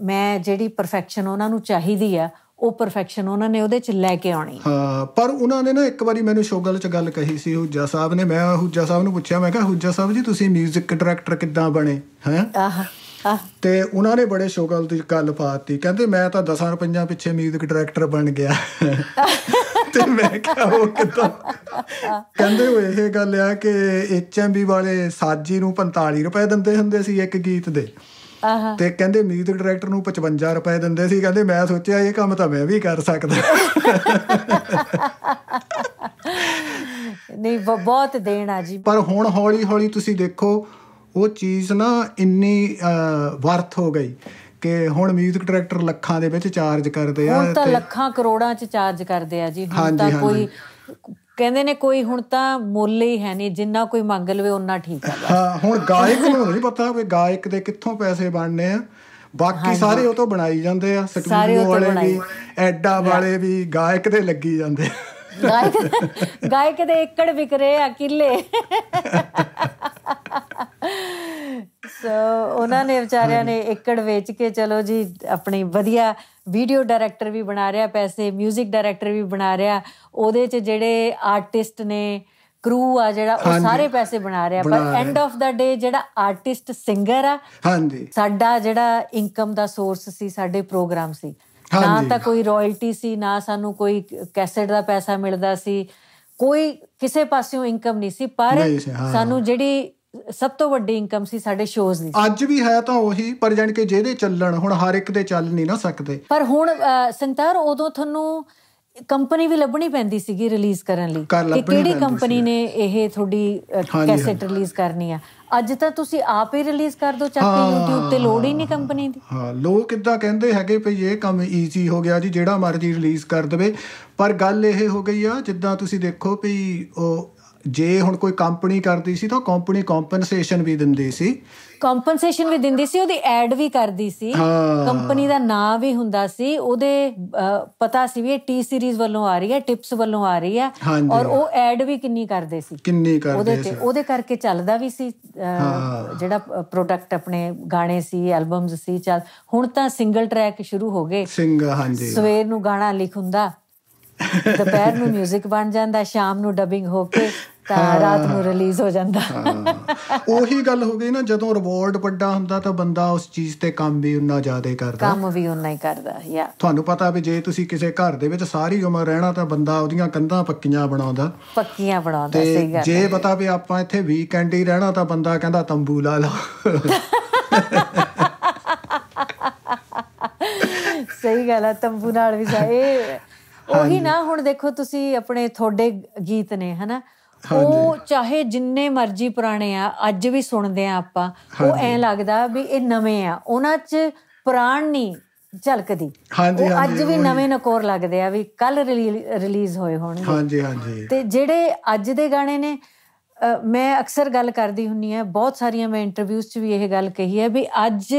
S2: ਮੈਂ ਜਿਹੜੀ ਪਰਫੈਕਸ਼ਨ ਉਹਨਾਂ ਨੂੰ ਚਾਹੀਦੀ ਆ ਉਹ ਪਰਫੈਕਸ਼ਨ ਉਹਨਾਂ ਨੇ ਉਹਦੇ ਚ ਲੈ ਕੇ ਆਉਣੀ
S1: ਹਾਂ ਪਰ ਉਹਨਾਂ ਨੇ ਨਾ ਇੱਕ ਵਾਰੀ ਮੈਨੂੰ ਸ਼ੋਗਲ ਚ ਗੱਲ ਕਹੀ ਸੀ ਹੁਜਾ ਸਾਹਿਬ ਨੇ ਮੈਂ ਹੁਜਾ ਸਾਹਿਬ ਨੂੰ ਪੁੱਛਿਆ ਮੈਂ ਕਿਹਾ ਹੁਜਾ ਸਾਹਿਬ ਜੀ ਤੁਸੀਂ 뮤직 ਡਾਇਰੈਕਟਰ ਕਿੱਦਾਂ ਬਣੇ ਹੈ ਆਹ ਤੇ ਉਹਨਾਂ ਨੇ ਬੜੇ ਸ਼ੋਗਲ ਦੀ ਗੱਲ ਪਾਤੀ ਕਹਿੰਦੇ ਮੈਂ ਤਾਂ 10 ਰੁਪਈਆ ਪਿੱਛੇ ਮਿਊਜ਼ਿਕ ਡਾਇਰੈਕਟਰ ਬਣ ਗਿਆ ਤੇ ਮੈਂ ਕਿਹਾ ਉਹ ਕਿਦਾਂ ਕਹਿੰਦੇ ਉਹ ਇਹ ਗੱਲ ਆ ਕਿ ਐਚਐਮਬੀ ਵਾਲੇ ਸਾਜੀ ਨੂੰ 45 ਰੁਪਏ ਦਿੰਦੇ ਹੁੰਦੇ ਸੀ ਇੱਕ ਗੀਤ ਦੇ ਤੇ ਕਹਿੰਦੇ ਮਿਊਜ਼ਿਕ ਡਾਇਰੈਕਟਰ ਨੂੰ 55 ਰੁਪਏ ਦਿੰਦੇ ਸੀ ਕਹਿੰਦੇ ਮੈਂ ਸੋਚਿਆ ਇਹ ਕੰਮ ਤਾਂ ਮੈਂ ਵੀ ਕਰ ਸਕਦਾ
S2: ਨਹੀਂ ਬਹੁਤ ਦੇਣਾ ਜੀ ਪਰ ਹੁਣ
S1: ਹੌਲੀ ਹੌਲੀ ਤੁਸੀਂ ਦੇਖੋ ਉਹ ਚੀਜ਼ ਨਾ ਇੰਨੀ ਵਰਥ ਹੋ ਗਈ ਕਿ ਹੁਣ ਮਿਊਜ਼ਿਕ ਡਾਇਰੈਕਟਰ ਲੱਖਾਂ ਦੇ ਵਿੱਚ ਚਾਰਜ ਕਰਦੇ ਆ ਹੁਣ ਤਾਂ
S2: ਲੱਖਾਂ ਕਰੋੜਾਂ ਚ ਚਾਰਜ ਕਰਦੇ ਆ ਜੀ ਹੁਣ ਤਾਂ ਕੋਈ ਕਹਿੰਦੇ ਨੇ ਕੋਈ ਹੁਣ ਤਾਂ ਮੁੱਲ ਹੀ ਹੈ ਨਹੀਂ ਜਿੰਨਾ ਕੋਈ ਮੰਗ ਲਵੇ ਉਹਨਾਂ ਠੀਕ ਆ
S1: ਹਾਂ ਹੁਣ ਗਾਇਕ ਨੂੰ ਨਹੀਂ ਪਤਾ ਵੀ ਗਾਇਕ ਦੇ ਕਿੱਥੋਂ ਪੈਸੇ ਬਣਨੇ ਆ ਬਾਕੀ ਸਾਰੇ ਉਹ ਤੋਂ ਬਣਾਈ ਜਾਂਦੇ ਆ ਸਟੂਡੀਓ ਵਾਲੇ ਵੀ ਐਡਾ ਵਾਲੇ ਵੀ ਗਾਇਕ ਦੇ ਲੱਗੀ ਜਾਂਦੇ
S2: ਗਾਇਕ ਗਾਇਕ ਦੇ ਏਕੜ ਵਿਕਰੇ ਆ ਕਿੱਲੇ ਸੋ ਉਹਨਾਂ ਨੇ ਵਿਚਾਰਿਆਂ ਨੇ ਏਕੜ ਵੇਚ ਕੇ ਚਲੋ ਜੀ ਆਪਣੀ ਵਧੀਆ ਵੀਡੀਓ ਡਾਇਰੈਕਟਰ ਵੀ ਬਣਾ ਰਿਹਾ ਪੈਸੇ 뮤직 ਡਾਇਰੈਕਟਰ ਵੀ ਬਣਾ ਰਿਹਾ ਉਹਦੇ 'ਚ ਜਿਹੜੇ ਆਰਟਿਸਟ ਨੇ ਕਰੂ ਆ ਜਿਹੜਾ ਉਹ ਸਾਰੇ ਪੈਸੇ ਬਣਾ ਰਿਹਾ ਪਰ ਐਂਡ ਆਫ ਦਾ ਡੇ ਜਿਹੜਾ ਆਰਟਿਸਟ ਸਿੰਗਰ ਆ ਹਾਂਜੀ ਸਾਡਾ ਜਿਹੜਾ ਇਨਕਮ ਦਾ ਸੋਰਸ ਸੀ ਸਾਡੇ ਪ੍ਰੋਗਰਾਮ ਸੀ ਨਾ ਤਾਂ ਕੋਈ ਰਾਇਲਟੀ ਸੀ ਨਾ ਸਾਨੂੰ ਕੋਈ ਕੈਸੇਟ ਦਾ ਪੈਸਾ ਮਿਲਦਾ ਸੀ ਕੋਈ ਕਿਸੇ ਪਾਸਿਓਂ ਇਨਕਮ ਨਹੀਂ ਸੀ ਪਰ ਸਾਨੂੰ ਜਿਹੜੀ ਸਭ ਤੋਂ ਵੱਡੀ ਇਨਕਮ ਸੀ ਸਾਡੇ ਸ਼ੋਜ਼ ਦੀ ਅੱਜ ਵੀ
S1: ਹੈ ਤਾਂ ਉਹੀ ਪਰ ਜਾਨ ਕਿ ਜਿਹਦੇ ਚੱਲਣ ਹੁਣ ਹਰ ਇੱਕ ਦੇ ਚੱਲ ਨਹੀਂ ਨਾ ਸਕਦੇ
S2: ਪਰ ਹੁਣ ਸੰਤਾਰ ਉਦੋਂ ਤੁਹਾਨੂੰ ਕੰਪਨੀ ਵੀ ਲੱਭਣੀ ਪੈਂਦੀ ਸੀਗੀ ਰਿਲੀਜ਼ ਕਰਨ ਲਈ ਕਿ ਕਿਹੜੀ ਕੰਪਨੀ ਨੇ ਇਹ ਤੁਹਾਡੀ ਕੈਸੇਟ ਰਿਲੀਜ਼ ਕਰਨੀ ਆ ਅੱਜ ਤਾਂ ਤੁਸੀਂ ਆਪ ਹੀ ਰਿਲੀਜ਼ ਕਰ ਦੋ ਚਾਹੇ ਕੇ YouTube ਤੇ ਲੋੜ ਹੀ ਨਹੀਂ ਕੰਪਨੀ ਦੀ
S1: ਹਾਂ ਲੋਕ ਇਦਾਂ ਕਹਿੰਦੇ ਹੈਗੇ ਭਈ ਇਹ ਕੰਮ ਈਜ਼ੀ ਹੋ ਗਿਆ ਜੀ ਜਿਹੜਾ ਮਰਜ਼ੀ ਰਿਲੀਜ਼ ਕਰ ਦਵੇ ਪਰ ਗੱਲ ਇਹ ਹੋ ਗਈ ਆ ਜਿੱਦਾਂ ਤੁਸੀਂ ਦੇਖੋ ਭਈ ਉਹ ਜੇ ਹੁਣ ਕੋਈ ਕੰਪਨੀ ਕਰਦੀ ਸੀ ਤਾਂ ਕੰਪਨੀ ਕੰਪਨਸੇਸ਼ਨ ਵੀ ਦਿੰਦੀ ਸੀ
S2: ਕੰਪਨਸੇਸ਼ਨ ਵੀ ਦਿੰਦੀ ਸੀ ਉਹਦੀ ਐਡ ਵੀ ਕਰਦੀ ਸੀ ਕੰਪਨੀ ਦਾ ਨਾਮ ਵੀ ਹੁੰਦਾ ਸੀ ਉਹਦੇ ਪਤਾ ਸੀ ਵੀ ਇਹ ਟੀ ਸੀਰੀਜ਼ ਵੱਲੋਂ ਆ ਰਹੀ ਹੈ ਟਿਪਸ ਵੱਲੋਂ ਆ ਰਹੀ ਹੈ ਔਰ ਉਹ ਐਡ ਵੀ ਕਿੰਨੀ ਕਰਦੇ ਸੀ
S1: ਕਿੰਨੀ ਕਰਦੇ ਸੀ ਉਹਦੇ ਤੇ ਉਹਦੇ
S2: ਕਰਕੇ ਚੱਲਦਾ ਵੀ ਸੀ ਜਿਹੜਾ ਪ੍ਰੋਡਕਟ ਆਪਣੇ ਗਾਣੇ ਸੀ ਐਲਬਮਸ ਸੀ ਚੱਲ ਹੁਣ ਤਾਂ ਸਿੰਗਲ ਟਰੈਕ ਸ਼ੁਰੂ ਹੋ ਗਏ ਸਿੰਗਲ ਹਾਂਜੀ ਸਵੇਰ ਨੂੰ ਗਾਣਾ ਲਿਖ ਹੁੰਦਾ ਦੁਪਹਿਰ ਨੂੰ 뮤직 ਬਣ ਜਾਂਦਾ ਸ਼ਾਮ ਨੂੰ ਡਬਿੰਗ ਹੋ ਕੇ ਤਾਂ ਰਾਤ ਨੂੰ ਰਿਲੀਜ਼ ਹੋ ਜਾਂਦਾ
S1: ਉਹੀ ਗੱਲ ਹੋ ਗਈ ਨਾ ਜਦੋਂ ਰਿਵਾਰਡ ਵੱਡਾ ਹੁੰਦਾ ਤਾਂ ਬੰਦਾ ਉਸ ਚੀਜ਼ ਤੇ ਕੰਮ ਵੀ ਉਨਾ ਜ਼ਿਆਦਾ ਕਰਦਾ ਕੰਮ
S2: ਵੀ ਉਨਾ ਹੀ ਕਰਦਾ ਯਾ
S1: ਤੁਹਾਨੂੰ ਪਤਾ ਵੀ ਜੇ ਤੁਸੀਂ ਕਿਸੇ ਘਰ ਦੇ ਵਿੱਚ ਸਾਰੀ ਉਮਰ ਰਹਿਣਾ ਤਾਂ ਬੰਦਾ ਉਹਦੀਆਂ ਕੰਧਾਂ ਪੱਕੀਆਂ ਬਣਾਉਂਦਾ
S2: ਪੱਕੀਆਂ ਬਣਾਉਂਦਾ ਸਹੀ ਗੱਲ ਜੇ
S1: ਪਤਾ ਵੀ ਆਪਾਂ ਇੱਥੇ ਵੀਕਐਂਡ ਹੀ ਰਹਿਣਾ ਤਾਂ ਬੰਦਾ ਕਹਿੰਦਾ ਤੰਬੂ ਲਾ ਲਾ
S2: ਸਹੀ ਗੱਲ ਹੈ ਤੰਬੂ ਨਾਲ ਵੀ ਸਹੀ ਉਹੀ ਨਾ ਹੁਣ ਦੇਖੋ ਤੁਸੀਂ ਆਪਣੇ ਤੁਹਾਡੇ ਗੀਤ ਨੇ ਹਨਾ ਉਹ ਚਾਹੇ ਜਿੰਨੇ ਮਰਜ਼ੀ ਪੁਰਾਣੇ ਆ ਅੱਜ ਵੀ ਸੁਣਦੇ ਆ ਆਪਾਂ ਉਹ ਐ ਲੱਗਦਾ ਵੀ ਇਹ ਨਵੇਂ ਆ ਉਹਨਾਂ 'ਚ ਪ੍ਰਾਣ ਨਹੀਂ ਝਲਕਦੀ ਹਾਂਜੀ ਹਾਂਜੀ ਅੱਜ ਵੀ ਨਵੇਂ ਨਕੋਰ ਲੱਗਦੇ ਆ ਵੀ ਕੱਲ ਰਿਲੀਜ਼ ਹੋਏ ਹੋਣਗੇ ਹਾਂਜੀ
S1: ਹਾਂਜੀ ਤੇ
S2: ਜਿਹੜੇ ਅੱਜ ਦੇ ਗਾਣੇ ਨੇ ਮੈਂ ਅਕਸਰ ਗੱਲ ਕਰਦੀ ਹੁੰਨੀ ਆ ਬਹੁਤ ਸਾਰੀਆਂ ਮੈਂ ਇੰਟਰਵਿਊਸ 'ਚ ਵੀ ਇਹ ਗੱਲ ਕਹੀ ਹੈ ਵੀ ਅੱਜ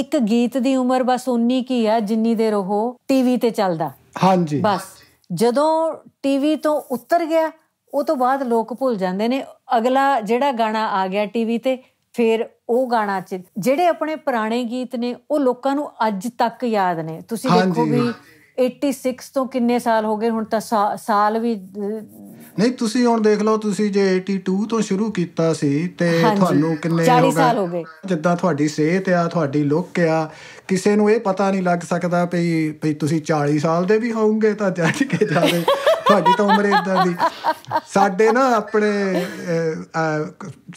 S2: ਇੱਕ ਗੀਤ ਦੀ ਉਮਰ ਬਸ 19 ਕੀ ਆ ਜਿੰਨੀ ਦੇਰ ਉਹ ਟੀਵੀ ਤੇ ਚੱਲਦਾ ਹਾਂਜੀ ਬਸ ਜਦੋਂ ਟੀਵੀ ਤੋਂ ਉਤਰ ਗਿਆ ਉਹ ਤੋਂ ਬਾਅਦ ਲੋਕ ਭੁੱਲ ਜਾਂਦੇ ਨੇ ਅਗਲਾ ਜਿਹੜਾ ਗਾਣਾ ਆ ਗਿਆ ਟੀਵੀ ਤੇ ਫਿਰ ਉਹ ਗਾਣਾ ਚ ਜਿਹੜੇ ਆਪਣੇ ਪੁਰਾਣੇ ਗੀਤ ਨੇ ਉਹ ਲੋਕਾਂ ਨੂੰ ਅੱਜ ਤੱਕ ਯਾਦ ਨੇ ਤੁਸੀਂ ਦੇਖੋ ਵੀ 86 ਤੋਂ ਕਿੰਨੇ ਸਾਲ ਹੋ ਗਏ ਹੁਣ ਤਾਂ ਸਾਲ ਵੀ
S1: ਨਹੀਂ ਤੁਸੀਂ ਹੁਣ ਦੇਖ ਲਓ ਤੁਸੀਂ ਜੇ 82 ਤੋਂ ਸ਼ੁਰੂ ਕੀਤਾ ਸੀ ਤੇ ਤੁਹਾਨੂੰ ਕਿੰਨੇ ਹੋ ਗਏ ਜਿੱਦਾਂ ਤੁਹਾਡੀ ਸਿਹਤ ਆ ਤੁਹਾਡੀ ਲੁੱਕ ਆ ਕਿਸੇ ਨੂੰ ਇਹ ਪਤਾ ਨਹੀਂ ਲੱਗ ਸਕਦਾ ਭਈ ਭਈ ਤੁਸੀਂ 40 ਸਾਲ ਦੇ ਵੀ ਹੋਵੋਗੇ ਤਾਂ ਜੱਜ ਕੇ ਜਾਵੇ ਤੁਹਾਡੀ ਤਾਂ ਉਮਰ ਇਦਾਂ ਦੀ ਸਾਡੇ ਨਾ ਆਪਣੇ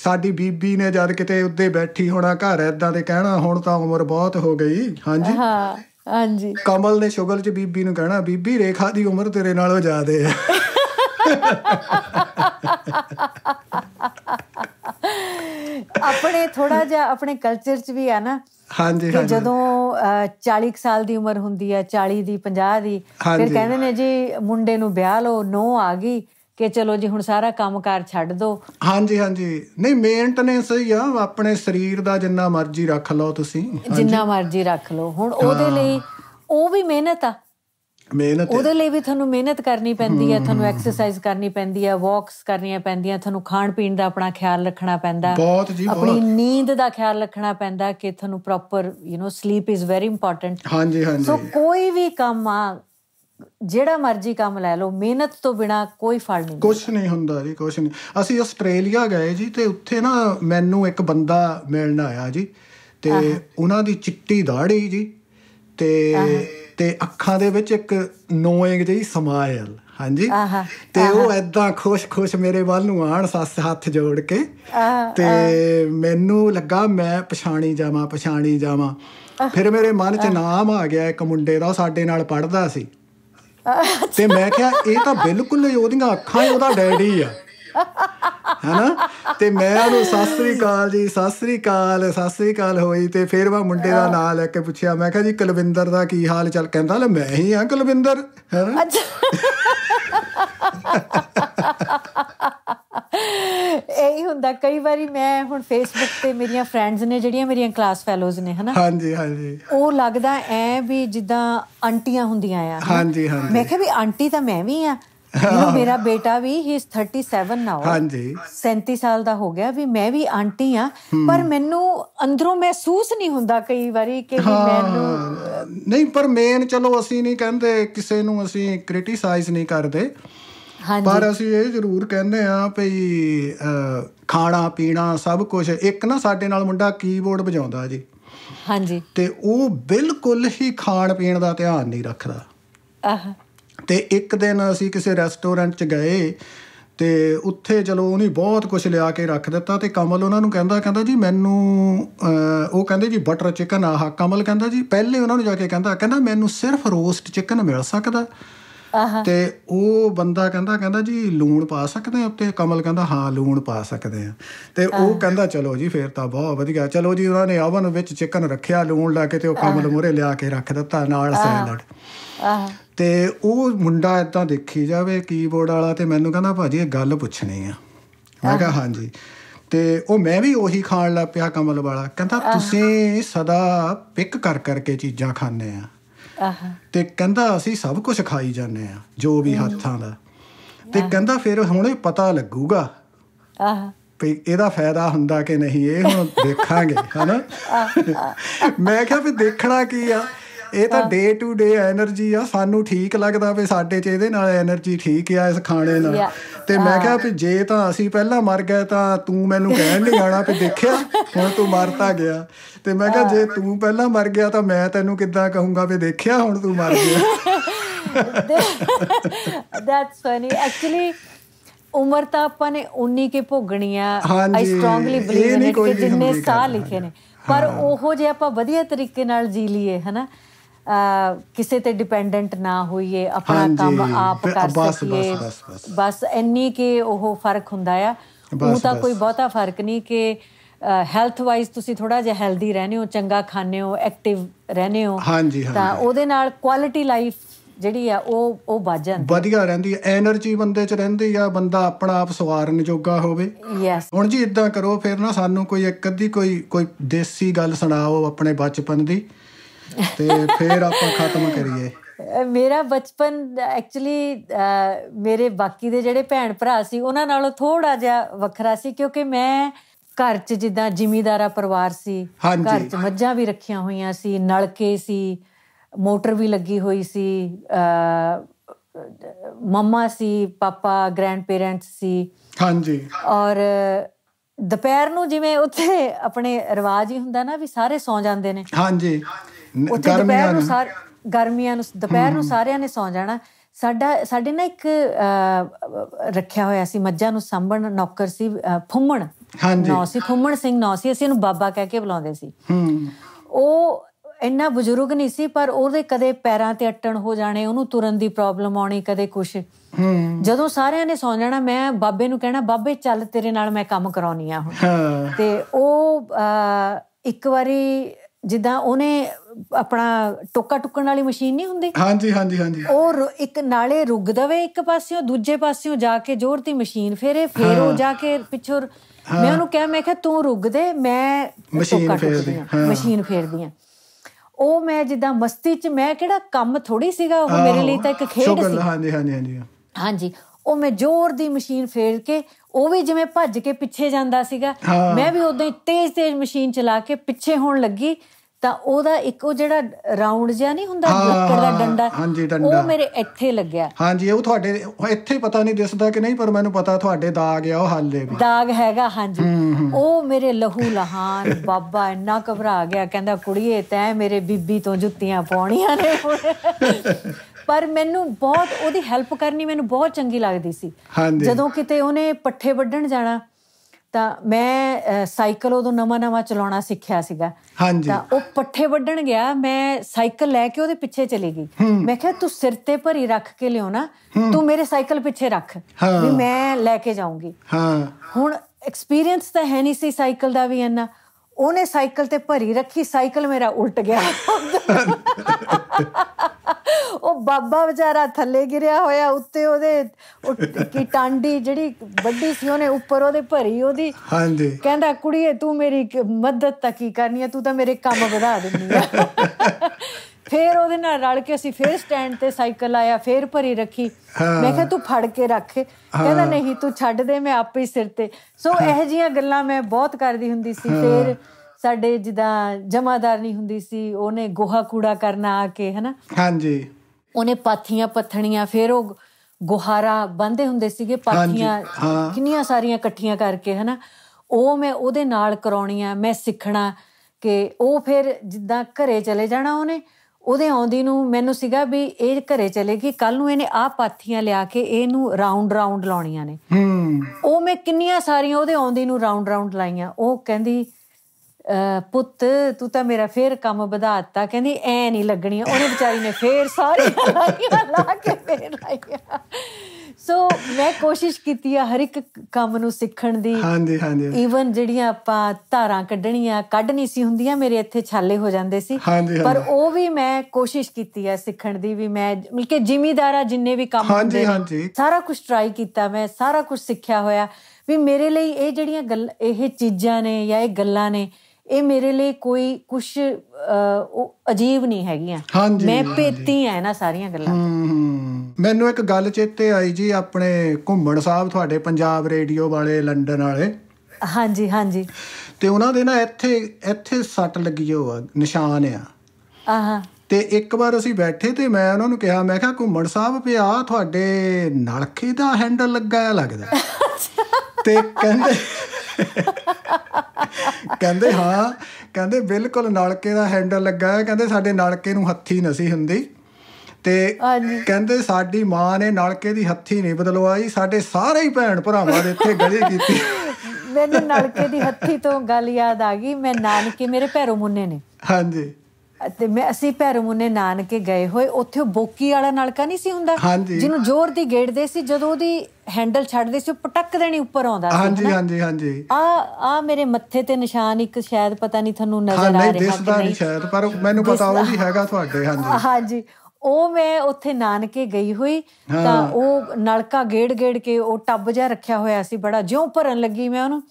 S1: ਸਾਡੀ ਬੀਬੀ ਨੇ ਜਦ ਕਿਤੇ ਉੱਤੇ ਬੈਠੀ ਹੋਣਾ ਘਰ ਇਦਾਂ ਦੇ ਕਹਿਣਾ ਹੁਣ ਤਾਂ ਉਮਰ ਬਹੁਤ ਹੋ ਗਈ ਹਾਂਜੀ ਹਾਂ ਹਾਂਜੀ ਕਮਲ ਨੇ ਸ਼ੁਗਲ ਚ ਬੀਬੀ ਨੂੰ ਕਹਿਣਾ ਬੀਬੀ ਰੇਖਾ ਦੀ ਉਮਰ ਤੇਰੇ ਨਾਲੋਂ ਜ਼ਿਆਦੇ ਹੈ
S2: ਆਪਣੇ ਥੋੜਾ ਜਿਹਾ ਆਪਣੇ ਕਲਚਰ 'ਚ ਵੀ ਆ ਨਾ
S1: ਹਾਂਜੀ ਹਾਂਜੀ ਜਦੋਂ
S2: 40 ਸਾਲ ਦੀ ਉਮਰ ਹੁੰਦੀ ਆ 40 ਦੀ 50 ਦੀ ਫਿਰ ਕਹਿੰਦੇ ਨੇ ਜੀ ਮੁੰਡੇ ਨੂੰ ਵਿਆਹ ਲਓ ਨੋ ਆ ਗਈ ਕਿ ਚਲੋ ਜੀ ਹੁਣ ਸਾਰਾ ਕੰਮਕਾਰ ਛੱਡ ਦਿਓ
S1: ਹਾਂਜੀ ਹਾਂਜੀ ਨਹੀਂ ਮੇਨਟੇਨੈਂਸ ਹੀ ਆ ਆਪਣੇ ਸਰੀਰ ਦਾ ਜਿੰਨਾ ਮਰਜ਼ੀ ਰੱਖ ਲਓ ਤੁਸੀਂ
S2: ਜਿੰਨਾ ਮਰਜ਼ੀ ਰੱਖ ਲਓ ਹੁਣ ਉਹਦੇ ਲਈ ਉਹ ਵੀ ਮਿਹਨਤ ਆ ਮਿਹਨਤ ਉਹਦੇ ਲਈ ਵੀ ਤੁਹਾਨੂੰ ਮਿਹਨਤ ਕਰਨੀ ਪੈਂਦੀ ਹੈ ਤੁਹਾਨੂੰ ਐਕਸਰਸਾਈਜ਼ ਕਰਨੀ ਪੈਂਦੀ ਹੈ ਵਾਕਸ ਕਰਨੀਆਂ ਪੈਂਦੀਆਂ ਤੁਹਾਨੂੰ ਖਾਣ ਪੀਣ ਦਾ ਆਪਣਾ ਖਿਆਲ ਰੱਖਣਾ ਪੈਂਦਾ ਬਹੁਤ ਜੀ ਆਪਣੀ ਨੀਂਦ ਦਾ ਖਿਆਲ ਰੱਖਣਾ ਪੈਂਦਾ ਕਿ ਤੁਹਾਨੂੰ ਪ੍ਰੋਪਰ ਯੂ نو ਸਲੀਪ ਇਜ਼ ਵੈਰੀ ਇੰਪੋਰਟੈਂਟ
S1: ਹਾਂਜੀ ਹਾਂਜੀ ਸੋ
S2: ਕੋਈ ਵੀ ਕੰਮ ਆ ਜਿਹੜਾ ਮਰਜ਼ੀ ਕੰਮ ਲੈ ਲਓ ਮਿਹਨਤ ਤੋਂ ਬਿਨਾ ਕੋਈ ਫਲ ਨਹੀਂ
S1: ਕੁਝ ਨਹੀਂ ਹੁੰਦਾ ਜੀ ਕੁਝ ਨਹੀਂ ਅਸੀਂ ਆਸਟ੍ਰੇਲੀਆ ਗਏ ਜੀ ਤੇ ਉੱਥੇ ਨਾ ਮੈਨੂੰ ਇੱਕ ਬੰਦਾ ਮਿਲਣ ਆਇਆ ਜੀ ਤੇ ਉਹਨਾਂ ਦੀ ਚਿੱਟੀ ਦਾੜੀ ਜੀ ਤੇ ਤੇ ਅੱਖਾਂ ਦੇ ਵਿੱਚ ਇੱਕ ਨੋਇੰਗ ਜਿਹੀ ਸਮਾਇਲ ਹਾਂਜੀ ਤੇ ਉਹ ਐਦਾਂ ਖੁਸ਼-ਖੁਸ਼ ਮੇਰੇ ਵੱਲ ਨੂੰ ਆਣ ਸੱਸ ਹੱਥ ਜੋੜ ਕੇ
S2: ਤੇ
S1: ਮੈਨੂੰ ਲੱਗਾ ਮੈਂ ਪਛਾਣੀ ਜਾਵਾਂ ਪਛਾਣੀ ਜਾਵਾਂ ਫਿਰ ਮੇਰੇ ਮਨ 'ਚ ਨਾਮ ਆ ਗਿਆ ਇੱਕ ਮੁੰਡੇ ਦਾ ਉਹ ਸਾਡੇ ਨਾਲ ਪੜਦਾ ਸੀ ਤੇ ਮੈਂ ਕਿਹਾ ਇਹ ਤਾਂ ਬਿਲਕੁਲ ਉਹਦੀਆਂ ਅੱਖਾਂ ਉਹਦਾ ਡੈਡੀ ਆ ਹਣਾ ਤੇ ਮੈਂ ਉਹਨੂੰ ਸਾਸਰੀ ਕਾਲ ਜੀ ਸਾਸਰੀ ਕਾਲ ਸਾਸਰੀ ਕਾਲ ਹੋਈ ਤੇ ਫਿਰ ਵਾ ਮੁੰਡੇ ਦਾ ਨਾਮ ਲੈ ਕੇ ਪੁੱਛਿਆ ਮੈਂ ਕਿਹਾ ਜੀ ਕੁਲਵਿੰਦਰ ਦਾ ਕੀ ਹਾਲ ਚਾਲ ਕਹਿੰਦਾ ਲੈ ਮੈਂ ਹੀ ਆ ਕੁਲਵਿੰਦਰ ਹਾਂ ਅੱਛਾ
S2: ਇਹੀ ਹੁੰਦਾ ਕਈ ਵਾਰੀ ਮੈਂ ਹੁਣ ਫੇਸਬੁੱਕ ਤੇ ਮੇਰੀਆਂ ਫਰੈਂਡਸ ਨੇ ਜਿਹੜੀਆਂ ਮੇਰੀਆਂ ਕਲਾਸ ਫੈਲੋਜ਼ ਨੇ ਹਨਾ ਹਾਂਜੀ ਹਾਂਜੀ ਉਹ ਲੱਗਦਾ ਐ ਵੀ ਜਿੱਦਾਂ ਆਂਟੀਆਂ ਹੁੰਦੀਆਂ ਆ ਹਾਂਜੀ ਹਾਂਜੀ ਮੈਂ ਕਿਹਾ ਵੀ ਆਂਟੀ ਤਾਂ ਮੈਂ ਵੀ ਆ ਯੂ ਮੇਰਾ ਬੇਟਾ ਵੀ ਹੀ ਇਸ 37 ਨਾਓ ਹਾਂਜੀ 37 ਸਾਲ ਦਾ ਹੋ ਗਿਆ ਵੀ ਮੈਂ ਵੀ ਆਂਟੀ ਆ ਪਰ ਮੈਨੂੰ ਅੰਦਰੋਂ ਮਹਿਸੂਸ ਨਹੀਂ ਹੁੰਦਾ ਕਈ ਵਾਰੀ ਕਿ ਮੈਨੂੰ
S1: ਨਹੀਂ ਪਰ ਮੇਨ ਚਲੋ ਅਸੀਂ ਨਹੀਂ ਕਹਿੰਦੇ ਕਿਸੇ ਨੂੰ ਅਸੀਂ ਕ੍ਰਿਟਿਸਾਈਜ਼ ਨਹੀਂ ਕਰਦੇ ਪਰ ਅਸੀਂ ਇਹ ਜ਼ਰੂਰ ਕਹਿੰਦੇ ਆ ਭਈ ਖਾਣਾ ਪੀਣਾ ਸਭ ਕੁਝ ਇੱਕ ਨਾ ਸਾਡੇ ਨਾਲ ਮੁੰਡਾ ਕੀਬੋਰਡ ਵਜਾਉਂਦਾ ਜੀ ਹਾਂਜੀ ਤੇ ਉਹ ਬਿਲਕੁਲ ਹੀ ਖਾਣ ਪੀਣ ਦਾ ਧਿਆਨ ਨਹੀਂ ਰੱਖਦਾ ਆਹ ਤੇ ਇੱਕ ਦਿਨ ਅਸੀਂ ਕਿਸੇ ਰੈਸਟੋਰੈਂਟ 'ਚ ਗਏ ਤੇ ਉੱਥੇ ਚਲੋ ਉਹਨੇ ਬਹੁਤ ਕੁਝ ਲਿਆ ਕੇ ਰੱਖ ਦਿੱਤਾ ਤੇ ਕਮਲ ਉਹਨਾਂ ਨੂੰ ਕਹਿੰਦਾ ਕਹਿੰਦਾ ਜੀ ਮੈਨੂੰ ਉਹ ਕਹਿੰਦੇ ਜੀ ਬਟਰ ਚਿਕਨ ਆਹ ਕਮਲ ਕਹਿੰਦਾ ਜੀ ਪਹਿਲੇ ਉਹਨਾਂ ਨੂੰ ਜਾ ਕੇ ਕਹਿੰਦਾ ਕਹਿੰਦਾ ਮੈਨੂੰ ਸਿਰਫ ਰੋਸਟ ਚਿਕਨ ਮਿਲ ਸਕਦਾ ਤੇ ਉਹ ਬੰਦਾ ਕਹਿੰਦਾ ਕਹਿੰਦਾ ਜੀ ਲੂਣ ਪਾ ਸਕਦੇ ਆ ਉੱਤੇ ਕਮਲ ਕਹਿੰਦਾ ਹਾਂ ਲੂਣ ਪਾ ਸਕਦੇ ਆ ਤੇ ਉਹ ਕਹਿੰਦਾ ਚਲੋ ਜੀ ਫੇਰ ਤਾਂ ਬਹੁਤ ਵਧੀਆ ਚਲੋ ਜੀ ਉਹਨਾਂ ਨੇ ਓਵਨ ਵਿੱਚ ਚਿਕਨ ਰੱਖਿਆ ਲੂਣ ਲਾ ਕੇ ਤੇ ਉਹ ਕਮਲ ਮੋਰੇ ਲਿਆ ਕੇ ਰੱਖ ਦਿੱਤਾ ਨਾਲ ਸੈਲਡ ਆਹ ਤੇ ਉਹ ਮੁੰਡਾ ਇਦਾਂ ਦੇਖੀ ਜਾਵੇ ਕੀਬੋਰਡ ਵਾਲਾ ਤੇ ਮੈਨੂੰ ਕਹਿੰਦਾ ਭਾਜੀ ਇਹ ਗੱਲ ਪੁੱਛਣੀ ਆ ਮੈਂ ਕਿਹਾ ਹਾਂਜੀ ਤੇ ਉਹ ਮੈਂ ਵੀ ਉਹੀ ਖਾਣ ਲੱਪਿਆ ਪਿਆ ਕਮਲ ਵਾਲਾ ਕਹਿੰਦਾ ਤੁਸੀਂ ਸਦਾ ਪਿਕ ਕਰ ਕਰਕੇ ਚੀਜ਼ਾਂ ਖਾਂਦੇ ਆ ਤੇ ਕਹਿੰਦਾ ਅਸੀਂ ਸਭ ਕੁਝ ਖਾਈ ਜਾਂਦੇ ਆ ਜੋ ਵੀ ਹੱਥਾਂ ਦਾ ਤੇ ਕਹਿੰਦਾ ਫਿਰ ਹੁਣੇ ਪਤਾ ਲੱਗੂਗਾ ਆਹ ਵੀ ਇਹਦਾ ਫਾਇਦਾ ਹੁੰਦਾ ਕਿ ਨਹੀਂ ਇਹ ਹੁਣ ਦੇਖਾਂਗੇ ਹਨਾ ਮੈਂ ਕਿਹਾ ਵੀ ਦੇਖਣਾ ਕੀ ਆ ਇਹ ਤਾਂ ਡੇ ਟੂ ਡੇ એનર્ਜੀ ਆ ਸਾਨੂੰ ਠੀਕ ਲੱਗਦਾ ਵੀ ਸਾਡੇ ਚ ਇਹਦੇ ਨਾਲ એનર્ਜੀ ਠੀਕ ਆ ਇਸ ਖਾਣੇ ਨਾਲ ਤੇ ਮੈਂ ਕਿਹਾ ਵੀ ਜੇ ਤਾਂ ਅਸੀਂ ਪਹਿਲਾਂ ਮਰ ਗਏ ਤਾਂ ਤੂੰ ਮੈਨੂੰ ਕਹਿਣ ਨਹੀਂ ਆਣਾ ਵੀ ਦੇਖਿਆ ਹੁਣ ਤੂੰ ਮਰਤਾ ਗਿਆ ਤੇ ਮੈਂ ਕਿਹਾ ਜੇ ਤੂੰ ਪਹਿਲਾਂ ਮਰ ਗਿਆ ਤਾਂ ਮੈਂ ਤੈਨੂੰ ਕਿੱਦਾਂ ਕਹੂੰਗਾ ਵੀ ਦੇਖਿਆ ਹੁਣ ਤੂੰ ਮਰ ਗਿਆ
S2: ਦੈਟਸ ਫਨੀ ਐਕਚੁਅਲੀ ਉਮਰ ਤਾਂ ਆਪਾਂ ਨੇ ਉਨੀ ਕੇ ਭੋਗਣੀ ਆ I strongly believe in it ਕਿ ਜਿੰਨੇ ਸਾਹ ਲਿਖੇ ਨੇ ਪਰ ਉਹੋ ਜੇ ਆਪਾਂ ਵਧੀਆ ਤਰੀਕੇ ਨਾਲ ਜੀ ਲਈਏ ਹਨਾ ਕਿਸੇ ਤੇ ਡਿਪੈਂਡੈਂਟ ਨਾ ਹੋਈਏ ਆਪਣਾ ਕੰਮ ਆਪ ਕਰ ਸਕੀਏ ਬਸ ਇੰਨੀ ਕਿ ਉਹ ਫਰਕ ਹੁੰਦਾ ਆ ਉਹ ਤਾਂ ਕੋਈ ਬਹੁਤਾ ਫਰਕ ਨਹੀਂ ਕਿ ਹੈਲਥ ਵਾਈਜ਼ ਤੁਸੀਂ ਥੋੜਾ ਜਿਹਾ ਹੈਲਦੀ ਰਹਨੇ ਹੋ ਚੰਗਾ ਖਾਣੇ ਹੋ ਐਕਟਿਵ ਰਹਨੇ ਹੋ ਤਾਂ ਉਹਦੇ ਨਾਲ ਕੁਆਲਿਟੀ ਲਾਈਫ ਜਿਹੜੀ ਆ ਉਹ ਉਹ ਵੱਜ ਜਾਂਦੀ
S1: ਵਧੀਆ ਰਹਿੰਦੀ ਹੈ એનર્ਜੀ ਬੰਦੇ 'ਚ ਰਹਿੰਦੀ ਆ ਬੰਦਾ ਆਪਣਾ ਆਪ ਸਵਾਰਨ ਜੋਗਾ ਹੋਵੇ ਹੁਣ ਜੀ ਇਦਾਂ ਕਰੋ ਫਿਰ ਨਾ ਸਾਨੂੰ ਕੋਈ ਇੱਕ ਅੱਧੀ ਕੋਈ ਕੋਈ ਦੇਸੀ ਗੱਲ ਸੁਣਾਓ ਆਪਣੇ ਬਚਪਨ ਦੀ ਤੇ ਫੇਰ ਆਪਾਂ ਖਤਮ ਕਰੀਏ
S2: ਮੇਰਾ ਬਚਪਨ ਐਕਚੁਅਲੀ ਮੇਰੇ ਬਾਕੀ ਦੇ ਜਿਹੜੇ ਭੈਣ ਭਰਾ ਸੀ ਉਹਨਾਂ ਨਾਲੋਂ ਥੋੜਾ ਜਿਹਾ ਵੱਖਰਾ ਸੀ ਕਿਉਂਕਿ ਮੈਂ ਘਰ 'ਚ ਜਿੱਦਾਂ ਜ਼ਿਮੀਦਾਰਾ ਪਰਿਵਾਰ ਸੀ ਘਰ 'ਚ ਮੱਝਾਂ ਵੀ ਰੱਖੀਆਂ ਹੋਈਆਂ ਸੀ ਨਲਕੇ ਸੀ ਮੋਟਰ ਵੀ ਲੱਗੀ ਹੋਈ ਸੀ ਮੰਮਾ ਸੀ ਪਾਪਾ ਗ੍ਰੈਂਡ ਪੇਰੈਂਟਸ ਸੀ ਹਾਂਜੀ ਔਰ ਦੁਪਹਿਰ ਨੂੰ ਜਿਵੇਂ ਉੱਥੇ ਆਪਣੇ ਰਿਵਾਜ ਹੀ ਹੁੰਦਾ ਨਾ ਵੀ ਸਾਰੇ ਸੌ ਜਾਂਦੇ ਨੇ
S1: ਹਾਂਜੀ ਉੱਥੇ ਦੁਪਹਿਰ ਨੂੰ ਸਾਰ
S2: ਗਰਮੀਆਂ ਨੂੰ ਦੁਪਹਿਰ ਨੂੰ ਸਾਰਿਆਂ ਨੇ ਸੌਂ ਜਾਣਾ ਸਾਡਾ ਸਾਡੇ ਨਾਲ ਇੱਕ ਰੱਖਿਆ ਹੋਇਆ ਸੀ ਮੱਝਾਂ ਨੂੰ ਸੰਭਣ ਨੌਕਰ ਸੀ ਫੁੰਮਣ ਹਾਂਜੀ ਨੌਸੀ ਫੁੰਮਣ ਸਿੰਘ ਨੌਸੀ ਅਸੀਂ ਉਹਨੂੰ ਬਾਬਾ ਕਹਿ ਕੇ ਬੁਲਾਉਂਦੇ ਸੀ ਹੂੰ ਉਹ ਇੰਨਾ ਬਜ਼ੁਰਗ ਨਹੀਂ ਸੀ ਪਰ ਉਹਦੇ ਕਦੇ ਪੈਰਾਂ ਤੇ ਅਟਣ ਹੋ ਜਾਣੇ ਉਹਨੂੰ ਤੁਰਨ ਦੀ ਪ੍ਰੋਬਲਮ ਆਉਣੀ ਕਦੇ ਕੁਛ ਜਦੋਂ ਸਾਰਿਆਂ ਨੇ ਸੌਂ ਜਾਣਾ ਮੈਂ ਬਾਬੇ ਨੂੰ ਕਹਿਣਾ ਬਾਬੇ ਚੱਲ ਤੇਰੇ ਨਾਲ ਮੈਂ ਕੰਮ ਕਰਾਉਣੀ ਆ ਹੁਣ ਤੇ ਉਹ ਇੱਕ ਵਾਰੀ ਜਿੱਦਾਂ ਉਹਨੇ ਆਪਣਾ ਟੋਕਾ ਟੁੱਕਣ ਵਾਲੀ ਮਸ਼ੀਨ ਨਹੀਂ ਹੁੰਦੀ
S1: ਹਾਂਜੀ ਹਾਂਜੀ ਹਾਂਜੀ ਉਹ
S2: ਇੱਕ ਨਾਲੇ ਰੁਗ ਦਵੇ ਇੱਕ ਪਾਸਿਓਂ ਦੂਜੇ ਪਾਸਿਓਂ ਜਾ ਕੇ ਜ਼ੋਰ ਦੀ ਮਸ਼ੀਨ ਫੇਰੇ ਫੇਰ ਉਹ ਜਾ ਕੇ ਪਿੱਛੋਂ ਮੈਂ ਉਹਨੂੰ ਕਿਹਾ ਮੈਂ ਕਿਹਾ ਤੂੰ ਰੁਗ ਦੇ ਮੈਂ ਮਸ਼ੀਨ ਫੇਰਦੀ ਮਸ਼ੀਨ ਫੇਰਦੀ ਹਾਂ ਉਹ ਮੈਂ ਜਿੱਦਾਂ ਮਸਤੀ 'ਚ ਮੈਂ ਕਿਹੜਾ ਕੰਮ ਥੋੜੀ ਸੀਗਾ ਉਹ ਮੇਰੇ ਲਈ ਤਾਂ ਇੱਕ ਖੇਡ ਸੀ ਹਾਂਜੀ ਹਾਂਜੀ ਹਾਂਜੀ ਹਾਂਜੀ ਉਹ ਮੈਂ ਜ਼ੋਰ ਦੀ ਮਸ਼ੀਨ ਫੇਰ ਕੇ ਉਹ ਵੀ ਜਿਵੇਂ ਭੱਜ ਕੇ ਪਿੱਛੇ ਜਾਂਦਾ ਸੀਗਾ ਮੈਂ ਵੀ ਉਦੋਂ ਹੀ ਤੇਜ਼-ਤੇਜ਼ ਮਸ਼ੀਨ ਚਲਾ ਕੇ ਪਿੱਛੇ ਹੋਣ ਲੱਗੀ ਤਾਂ ਉਹਦਾ ਇੱਕ ਉਹ ਜਿਹੜਾ ਰਾਉਂਡ ਜਿਹਾ ਨਹੀਂ ਹੁੰਦਾ ਲੱਕੜ ਦਾ
S1: ਡੰਡਾ ਉਹ ਮੇਰੇ
S2: ਇੱਥੇ ਲੱਗਿਆ
S1: ਹਾਂਜੀ ਉਹ ਤੁਹਾਡੇ ਇੱਥੇ ਪਤਾ ਨਹੀਂ ਦਿਸਦਾ ਕਿ ਨਹੀਂ ਪਰ ਮੈਨੂੰ ਪਤਾ ਤੁਹਾਡੇ ਦਾਗ ਆ ਉਹ ਹਾਲੇ ਵੀ
S2: ਦਾਗ ਹੈਗਾ ਹਾਂਜੀ ਉਹ ਮੇਰੇ ਲਹੂ ਲਹਾਨ ਬਾਬਾ ਇੰਨਾ ਘਬਰਾ ਗਿਆ ਕਹਿੰਦਾ ਕੁੜੀਏ ਤੈਂ ਮੇਰੇ ਬੀਬੀ ਤੋਂ ਜੁੱਤੀਆਂ ਪਾਉਣੀਆਂ ਨੇ ਪਰ ਮੈਨੂੰ ਬਹੁਤ ਉਹਦੀ ਹੈਲਪ ਕਰਨੀ ਮੈਨੂੰ ਬਹੁਤ ਚੰਗੀ ਲੱਗਦੀ ਸੀ ਜਦੋਂ ਕਿਤੇ ਉਹਨੇ ਪੱਠੇ ਵੱਢਣ ਜਾਣਾ ਤਾਂ ਮੈਂ ਸਾਈਕਲ ਉਦੋਂ ਨਵਾਂ-ਨਵਾਂ ਚਲਾਉਣਾ ਸਿੱਖਿਆ ਸੀਗਾ ਤਾਂ ਉਹ ਪੱਠੇ ਵੱਢਣ ਗਿਆ ਮੈਂ ਸਾਈਕਲ ਲੈ ਕੇ ਉਹਦੇ ਪਿੱਛੇ ਚਲੀ ਗਈ ਮੈਂ ਕਿਹਾ ਤੂੰ ਸਿਰ ਤੇ ਭਰੀ ਰੱਖ ਕੇ ਨਾ ਤੂੰ ਮੇਰੇ ਸਾਈਕਲ ਪਿੱਛੇ ਰੱਖ ਵੀ ਮੈਂ ਲੈ ਕੇ ਜਾਊਂਗੀ ਹਾਂ ਹੁਣ ਐਕਸਪੀਰੀਅੰਸ ਤਾਂ ਹੈ ਨਹੀਂ ਸੀ ਸਾਈਕਲ ਦਾ ਵੀ ਇੰਨਾ ਉਹਨੇ ਸਾਈਕਲ ਤੇ ਭਰੀ ਰੱਖੀ ਸਾਈਕਲ ਮੇਰਾ ਉਲਟ ਗਿਆ ਉਹ ਬਾਬਾ ਵਿਚਾਰਾ ਥੱਲੇ ਗਿਰਿਆ ਹੋਇਆ ਉੱਤੇ ਉਹਦੇ ਕੀ ਟਾਂਡੀ ਜਿਹੜੀ ਵੱਡੀ ਸੀ ਉਹਨੇ ਉੱਪਰ ਉਹਦੇ ਭਰੀ ਉਹਦੀ ਹਾਂਜੀ ਕਹਿੰਦਾ ਕੁੜੀਏ ਤੂੰ ਮੇਰੀ ਮਦਦ ਤਾਂ ਕੀ ਕਰਨੀ ਹੈ ਤੂੰ ਤਾਂ ਮੇਰੇ ਕੰਮ ਵਧਾ ਦਿੰਦੀ ਹੈ ਫੇਰ ਉਹਦੇ ਨਾਲ ਰਲ ਕੇ ਅਸੀਂ ਫੇਰ ਸਟੈਂਡ ਤੇ ਸਾਈਕਲ ਆਇਆ ਫੇਰ ਭਰੀ ਰੱਖੀ ਮੈਂ ਕਿਹਾ ਤੂੰ ਫੜ ਕੇ ਰੱਖ ਕਹਿੰਦਾ ਨਹੀਂ ਤੂੰ ਛੱਡ ਦੇ ਮੈਂ ਆਪੇ ਹੀ ਸਿਰ ਤੇ ਸੋ ਇਹ ਜੀਆਂ ਗੱਲਾਂ ਮੈਂ ਬਹੁਤ ਕਰਦੀ ਹੁੰਦੀ ਸੀ ਫੇਰ ਸਾਡੇ ਜਿਦਾ ਜਮਾਦਾਰ ਨਹੀਂ ਹੁੰਦੀ ਸੀ ਉਹਨੇ ਗੋਹਾ ਕੂੜਾ ਕਰਨਾ ਆ ਕੇ ਹਨਾ ਹਾਂਜੀ ਉਹਨੇ ਪਾਥੀਆਂ ਪੱਥਣੀਆਂ ਫੇਰ ਉਹ ਗੁਹਾਰਾ ਬੰਦੇ ਹੁੰਦੇ ਸੀਗੇ ਪਾਥੀਆਂ ਕਿੰਨੀਆਂ ਸਾਰੀਆਂ ਇਕੱਠੀਆਂ ਕਰਕੇ ਹਨਾ ਉਹ ਮੈਂ ਉਹਦੇ ਨਾਲ ਕਰਾਉਣੀਆਂ ਮੈਂ ਸਿੱਖਣਾ ਕਿ ਉਹ ਫਿਰ ਜਿੱਦਾਂ ਘਰੇ ਚਲੇ ਜਾਣਾ ਉਹਨੇ ਉਹਦੇ ਆਉਂਦੀ ਨੂੰ ਮੈਨੂੰ ਸੀਗਾ ਵੀ ਇਹ ਘਰੇ ਚਲੇਗੀ ਕੱਲ ਨੂੰ ਇਹਨੇ ਆ ਪਾਥੀਆਂ ਲਿਆ ਕੇ ਇਹਨੂੰ ਰਾਉਂਡ ਰਾਉਂਡ ਲਾਉਣੀਆਂ ਨੇ ਹੂੰ ਉਹ ਮੈਂ ਕਿੰਨੀਆਂ ਸਾਰੀਆਂ ਉਹਦੇ ਆਉਂਦੀ ਨੂੰ ਰਾਉਂਡ ਰਾਉਂਡ ਲਾਈਆਂ ਉਹ ਕਹਿੰਦੀ ਪੁੱਤ ਤੂੰ ਤਾਂ ਮੇਰਾ ਫੇਰ ਕੰਮ ਵਧਾ ਦਿੱਤਾ ਕਹਿੰਦੀ ਐ ਨਹੀਂ ਲੱਗਣੀ ਉਹਨੇ ਵਿਚਾਰੀ ਨੇ ਫੇਰ ਸਾਰੀ ਲਾ ਕੇ ਫੇਰ ਲਾਈਆਂ ਸੋ ਮੈਂ ਕੋਸ਼ਿਸ਼ ਕੀਤੀ ਆ ਹਰ ਇੱਕ ਕੰਮ ਨੂੰ ਸਿੱਖਣ ਦੀ ਹਾਂਜੀ ਹਾਂਜੀ ਈਵਨ ਜਿਹੜੀਆਂ ਆਪਾਂ ਧਾਰਾਂ ਕੱਢਣੀਆਂ ਕੱਢ ਨਹੀਂ ਸੀ ਹੁੰਦੀਆਂ ਮੇਰੇ ਇੱਥੇ ਛਾਲੇ ਹੋ ਜਾਂਦੇ ਸੀ ਪਰ ਉਹ ਵੀ ਮੈਂ ਕੋਸ਼ਿਸ਼ ਕੀਤੀ ਆ ਸਿੱਖਣ ਦੀ ਵੀ ਮੈਂ ਮਿਲਕੇ ਜ਼ਿਮੀਦਾਰਾ ਜਿੰਨੇ ਵੀ ਕੰਮ ਹੁੰਦੇ ਹਾਂਜੀ ਸਾਰਾ ਕੁਝ ਟਰਾਈ ਕੀਤਾ ਮੈਂ ਸਾਰਾ ਕੁਝ ਸਿੱਖਿਆ ਹੋਇਆ ਵੀ ਮੇਰੇ ਲਈ ਇਹ ਜਿਹੜੀਆਂ ਗੱਲ ਇਹ ਚੀਜ਼ਾਂ ਨੇ ਜਾਂ ਇਹ ਗੱਲਾਂ ਨੇ ਇਹ ਮੇਰੇ ਲਈ ਕੋਈ ਕੁਝ ਅਜੀਬ ਨਹੀਂ ਹੈਗੀਆਂ ਮੈਂ ਪੇਤੀ ਆ ਨਾ ਸਾਰੀਆਂ ਗੱਲਾਂ
S1: ਮੈਨੂੰ ਇੱਕ ਗੱਲ ਚੇਤੇ ਆਈ ਜੀ ਆਪਣੇ ਘੁੰਮਣ ਸਾਹਿਬ ਤੁਹਾਡੇ ਪੰਜਾਬ ਰੇਡੀਓ ਵਾਲੇ ਲੰਡਨ ਵਾਲੇ
S2: ਹਾਂਜੀ ਹਾਂਜੀ
S1: ਤੇ ਉਹਨਾਂ ਦੇ ਨਾ ਇੱਥੇ ਇੱਥੇ ਸੱਟ ਲੱਗੀ ਹੋਆ ਨਿਸ਼ਾਨ ਆ ਆਹਾਂ ਤੇ ਇੱਕ ਵਾਰ ਅਸੀਂ ਬੈਠੇ ਤੇ ਮੈਂ ਉਹਨਾਂ ਨੂੰ ਕਿਹਾ ਮੈਂ ਕਿਹਾ ਘੁੰਮਣ ਸਾਹਿਬ ਪਿਆ ਤੁਹਾਡੇ ਨਲਕੇ ਦਾ ਹੈਂਡਲ ਲੱਗਾ ਲੱਗਦਾ ਤੇ ਕਹਿੰਦੇ ਕਹਿੰਦੇ ਹਾਂ ਕਹਿੰਦੇ ਬਿਲਕੁਲ ਨਲਕੇ ਦਾ ਹੈਂਡਲ ਲੱਗਾ ਹੈ ਕਹਿੰਦੇ ਸਾਡੇ ਨਲਕੇ ਨੂੰ ਹੱਥੀ ਨਸੀ ਹੁੰਦੀ ਤੇ ਕਹਿੰਦੇ ਸਾਡੀ ਮਾਂ ਨੇ ਨਲਕੇ ਦੀ ਹੱਥੀ ਨਹੀਂ ਬਦਲਵਾਈ ਸਾਡੇ ਸਾਰੇ ਹੀ ਭੈਣ ਭਰਾਵਾਂ ਦੇ ਇੱਥੇ ਗਲੇ ਕੀਤੀ
S2: ਮੈਨੂੰ ਨਲਕੇ ਦੀ ਹੱਥੀ ਤੋਂ ਗੱਲ ਯਾਦ ਆ ਗਈ ਮੈਂ ਨਾਨਕੇ ਮੇਰੇ ਪੈਰੋਂ ਮੁੰਨੇ ਨੇ ਹਾਂਜੀ ਤੇ ਮੈਂ ਅਸੀਂ ਮੁੰਨੇ ਨਾਨਕੇ ਗਏ ਹੋਏ ਉੱਥੇ ਬੋਕੀ ਵਾਲਾ ਨਲਕਾ ਨਹੀਂ ਸੀ ਹੁੰਦਾ ਜਿਹਨੂੰ ਜ਼ੋਰ ਦੀ ਗੇੜਦੇ ਸੀ ਜਦੋਂ ਉਹਦੀ ਹੈਂਡਲ ਛੱਡਦੇ ਸੀ ਉਹ ਪਟਕ ਦੇਣੀ ਉੱਪਰ ਆਉਂਦਾ ਸੀ ਹਾਂਜੀ ਹਾਂਜੀ ਹਾਂਜੀ ਆ ਆ ਮੇਰੇ ਮੱਥੇ ਤੇ ਨਿਸ਼ਾਨ ਇੱਕ ਸ਼ਾਇਦ ਪਤਾ ਨਹੀਂ ਤੁਹਾਨੂੰ ਨਜ਼ਰ ਆ ਰਿਹਾ ਨਹੀਂ ਦਿਸਦਾ ਨਹੀਂ ਸ਼ਾਇਦ
S1: ਪਰ ਮੈਨੂੰ ਪਤਾ ਉਹ ਵੀ ਹੈਗਾ ਤੁਹਾਡੇ ਹਾਂਜੀ
S2: ਹਾਂਜੀ ਉਹ ਮੈਂ ਉੱਥੇ ਨਾਨਕੇ ਗਈ ਹੋਈ ਤਾਂ ਉਹ ਨਲਕਾ ਗੇੜ ਗੇੜ ਕੇ ਉਹ ਟੱਬ ਜਿਹਾ ਰੱਖਿਆ ਹੋਇਆ ਸੀ ਬੜਾ ਜਿਉਂ ਭਰਨ ਲੱਗੀ ਮੈਂ ਉਹਨੂੰ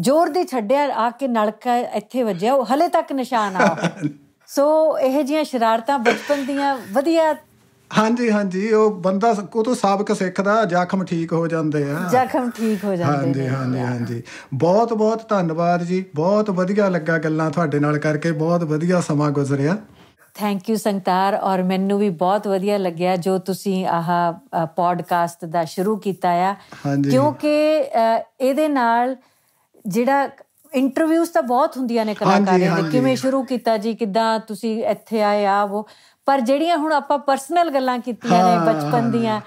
S2: ਜ਼ੋਰ ਦੀ ਛੱਡਿਆ ਆ ਕੇ ਨਲਕਾ ਇੱਥੇ ਵੱਜਿਆ ਉਹ ਹਲੇ ਤੱਕ ਨਿਸ਼ਾਨ ਆ ਸੋ ਇਹ ਜੀਆਂ ਸ਼ਰਾਰਤਾਂ ਬਚਪਨ ਦੀਆਂ ਵਧੀਆ
S1: ਹਾਂਜੀ ਹਾਂਜੀ ਉਹ ਬੰਦਾ ਉਹ ਤੋਂ ਸਾਬਕ ਸਿੱਖਦਾ ਜ਼ਖਮ ਠੀਕ ਹੋ ਜਾਂਦੇ ਆ
S2: ਜ਼ਖਮ ਠੀਕ ਹੋ ਜਾਂਦੇ ਹਾਂਜੀ ਹਾਂਜੀ
S1: ਹਾਂਜੀ ਬਹੁਤ ਬਹੁਤ ਧੰਨਵਾਦ ਜੀ ਬਹੁਤ ਵਧੀਆ ਲੱਗਾ ਗੱਲਾਂ ਤੁਹਾਡੇ ਨਾਲ ਕਰਕੇ ਬਹੁਤ ਵਧੀਆ ਸਮਾਂ ਗੁਜ਼ਰਿਆ
S2: ਥੈਂਕ ਯੂ ਸੰਤਾਰ ਔਰ ਮੈਨੂੰ ਵੀ ਬਹੁਤ ਵਧੀਆ ਲੱਗਿਆ ਜੋ ਤੁਸੀਂ ਆਹ ਪੋਡਕਾਸਟ ਦਾ ਸ਼ੁਰੂ ਕੀਤਾ ਆ ਕਿਉਂਕਿ ਇਹਦੇ ਨਾਲ ਜਿਹੜਾ ਇੰਟਰਵਿਊਸ ਤਾਂ ਬਹੁਤ ਹੁੰਦੀਆਂ ਨੇ ਕਲਾਕਾਰਾਂ ਦੇ ਕਿਵੇਂ ਸ਼ੁਰੂ ਕੀਤਾ ਜੀ ਕਿਦਾਂ ਤੁਸੀਂ ਇੱਥੇ ਆਏ ਆ ਉਹ ਪਰ ਜਿਹੜੀਆਂ ਹੁਣ ਆਪਾਂ ਪਰਸਨਲ ਗੱਲਾਂ ਕੀਤੀਆਂ ਨੇ ਬਚਪਨ ਦੀਆਂ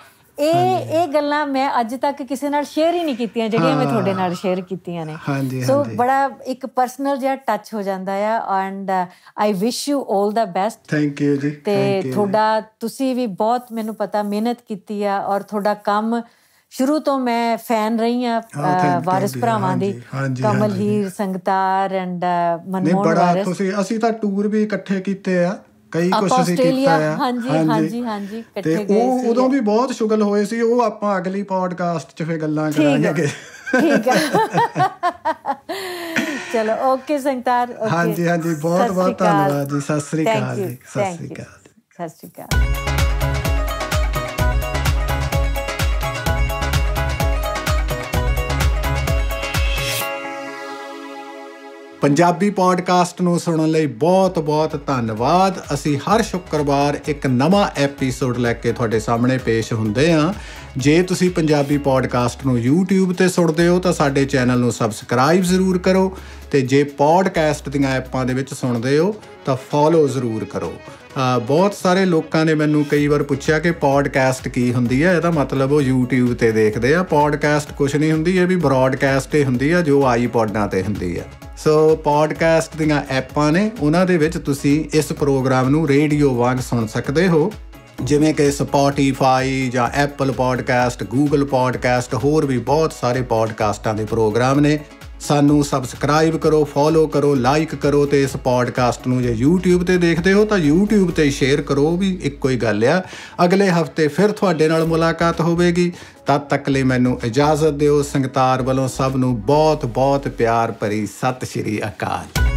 S2: ਇਹ ਇਹ ਗੱਲਾਂ ਮੈਂ ਅੱਜ ਤੱਕ ਕਿਸੇ ਨਾਲ ਸ਼ੇਅਰ ਹੀ ਨਹੀਂ ਕੀਤੀਆਂ ਜਿਹੜੀਆਂ ਮੈਂ ਤੁਹਾਡੇ ਨਾਲ ਸ਼ੇਅਰ ਕੀਤੀਆਂ ਨੇ
S1: ਸੋ ਬੜਾ
S2: ਇੱਕ ਪਰਸਨਲ ਜਿਹਾ ਟੱਚ ਹੋ ਜਾਂਦਾ ਆ and I wish you 올 the best
S1: thank you ਜੀ ਤੇ ਤੁਹਾਡਾ
S2: ਤੁਸੀਂ ਵੀ ਬਹੁਤ ਮੈਨੂੰ ਪਤਾ ਮਿਹਨਤ ਕੀਤੀ ਆ ਔਰ ਤੁਹਾਡਾ ਕੰਮ ਸ਼ੁਰੂ ਤੋਂ ਮੈਂ ਫੈਨ ਰਹੀ ਆ ਵਾਰਿਸ ਭਰਾਵਾਂ ਦੀ ਕਮਲ ਹੀਰ ਸੰਗਤਾਰ ਐਂਡ ਮਨਮੋਹਨ ਵਾਰਿਸ ਨੇ ਬੜਾ ਤੁਸੀਂ
S1: ਅਸੀਂ ਤਾਂ ਟੂਰ ਵੀ ਇਕੱਠੇ ਕੀਤੇ ਆ ਕਈ ਕੁਝ ਸੀ ਕੀਤਾ ਆ ਹਾਂਜੀ ਹਾਂਜੀ
S2: ਹਾਂਜੀ ਇਕੱਠੇ ਗਏ ਤੇ ਉਹ ਉਦੋਂ ਵੀ
S1: ਬਹੁਤ ਸ਼ੁਗਲ ਹੋਏ ਸੀ ਉਹ ਆਪਾਂ ਅਗਲੀ ਪੋਡਕਾਸਟ 'ਚ ਫੇ ਗੱਲਾਂ ਕਰਾਂਗੇ ਠੀਕ ਹੈ
S2: ਚਲੋ ਓਕੇ ਸੰਗਤਾਰ ਓਕੇ ਹਾਂਜੀ ਹਾਂਜੀ ਬਹੁਤ ਬਹੁਤ ਧੰਨਵਾਦ ਜੀ ਸਤਿ ਸ੍ਰੀ ਅਕਾਲ ਜੀ ਸਤਿ ਸ੍ਰੀ ਅਕਾਲ ਸਤਿ ਸ੍ਰੀ ਅਕਾਲ
S1: ਪੰਜਾਬੀ ਪੋਡਕਾਸਟ ਨੂੰ ਸੁਣਨ ਲਈ ਬਹੁਤ-ਬਹੁਤ ਧੰਨਵਾਦ ਅਸੀਂ ਹਰ ਸ਼ੁੱਕਰਵਾਰ ਇੱਕ ਨਵਾਂ ਐਪੀਸੋਡ ਲੈ ਕੇ ਤੁਹਾਡੇ ਸਾਹਮਣੇ ਪੇਸ਼ ਹੁੰਦੇ ਹਾਂ ਜੇ ਤੁਸੀਂ ਪੰਜਾਬੀ ਪੋਡਕਾਸਟ ਨੂੰ YouTube ਤੇ ਸੁਣਦੇ ਹੋ ਤਾਂ ਸਾਡੇ ਚੈਨਲ ਨੂੰ ਸਬਸਕ੍ਰਾਈਬ ਜ਼ਰੂਰ ਕਰੋ ਤੇ ਜੇ ਪੋਡਕਾਸਟ ਦੀਆਂ ਐਪਾਂ ਦੇ ਵਿੱਚ ਸੁਣਦੇ ਹੋ ਤਾਂ ਫੋਲੋ ਜ਼ਰੂਰ ਕਰੋ ਬਹੁਤ ਸਾਰੇ ਲੋਕਾਂ ਨੇ ਮੈਨੂੰ ਕਈ ਵਾਰ ਪੁੱਛਿਆ ਕਿ ਪੋਡਕਾਸਟ ਕੀ ਹੁੰਦੀ ਹੈ ਇਹਦਾ ਮਤਲਬ ਉਹ YouTube ਤੇ ਦੇਖਦੇ ਆ ਪੋਡਕਾਸਟ ਕੁਝ ਨਹੀਂ ਹੁੰਦੀ ਇਹ ਵੀ ਬ੍ਰੌਡਕਾਸਟ ਹੀ ਹੁੰਦੀ ਆ ਜੋ ਆਈਪੋਡਾਂ ਤੇ ਹੁੰਦੀ ਆ ਸੋ ਪੋਡਕਾਸਟ ਦੀਆਂ ਐਪਾਂ ਨੇ ਉਹਨਾਂ ਦੇ ਵਿੱਚ ਤੁਸੀਂ ਇਸ ਪ੍ਰੋਗਰਾਮ ਨੂੰ ਰੇਡੀਓ ਵਾਂਗ ਸੁਣ ਸਕਦੇ ਹੋ ਜਿਵੇਂ ਕਿ ਸਪੋਟੀਫਾਈ ਜਾਂ ਐਪਲ ਪੋਡਕਾਸਟ Google ਪੋਡਕਾਸਟ ਹੋਰ ਵੀ ਬਹੁਤ ਸਾਰੇ ਪੋਡਕਾਸਟਾਂ ਦੇ ਪ੍ਰੋਗਰਾਮ ਨੇ ਸਾਨੂੰ ਸਬਸਕ੍ਰਾਈਬ ਕਰੋ ਫੋਲੋ ਕਰੋ ਲਾਈਕ ਕਰੋ ਤੇ ਇਸ ਪੋਡਕਾਸਟ ਨੂੰ ਜੇ YouTube ਤੇ ਦੇਖਦੇ ਹੋ ਤਾਂ YouTube ਤੇ ਸ਼ੇਅਰ ਕਰੋ ਵੀ ਇੱਕੋ ਹੀ ਗੱਲ ਆ ਅਗਲੇ ਹਫਤੇ ਫਿਰ ਤੁਹਾਡੇ ਨਾਲ ਮੁਲਾਕਾਤ ਹੋਵੇਗੀ ਤਦ ਤੱਕ ਲਈ ਮੈਨੂੰ ਇਜਾਜ਼ਤ ਦਿਓ ਸੰਗਤਾਰ ਵੱਲੋਂ ਸਭ ਨੂੰ ਬਹੁਤ ਬਹੁਤ ਪਿਆਰ ਭਰੀ ਸਤਿ ਸ਼੍ਰੀ ਅਕਾਲ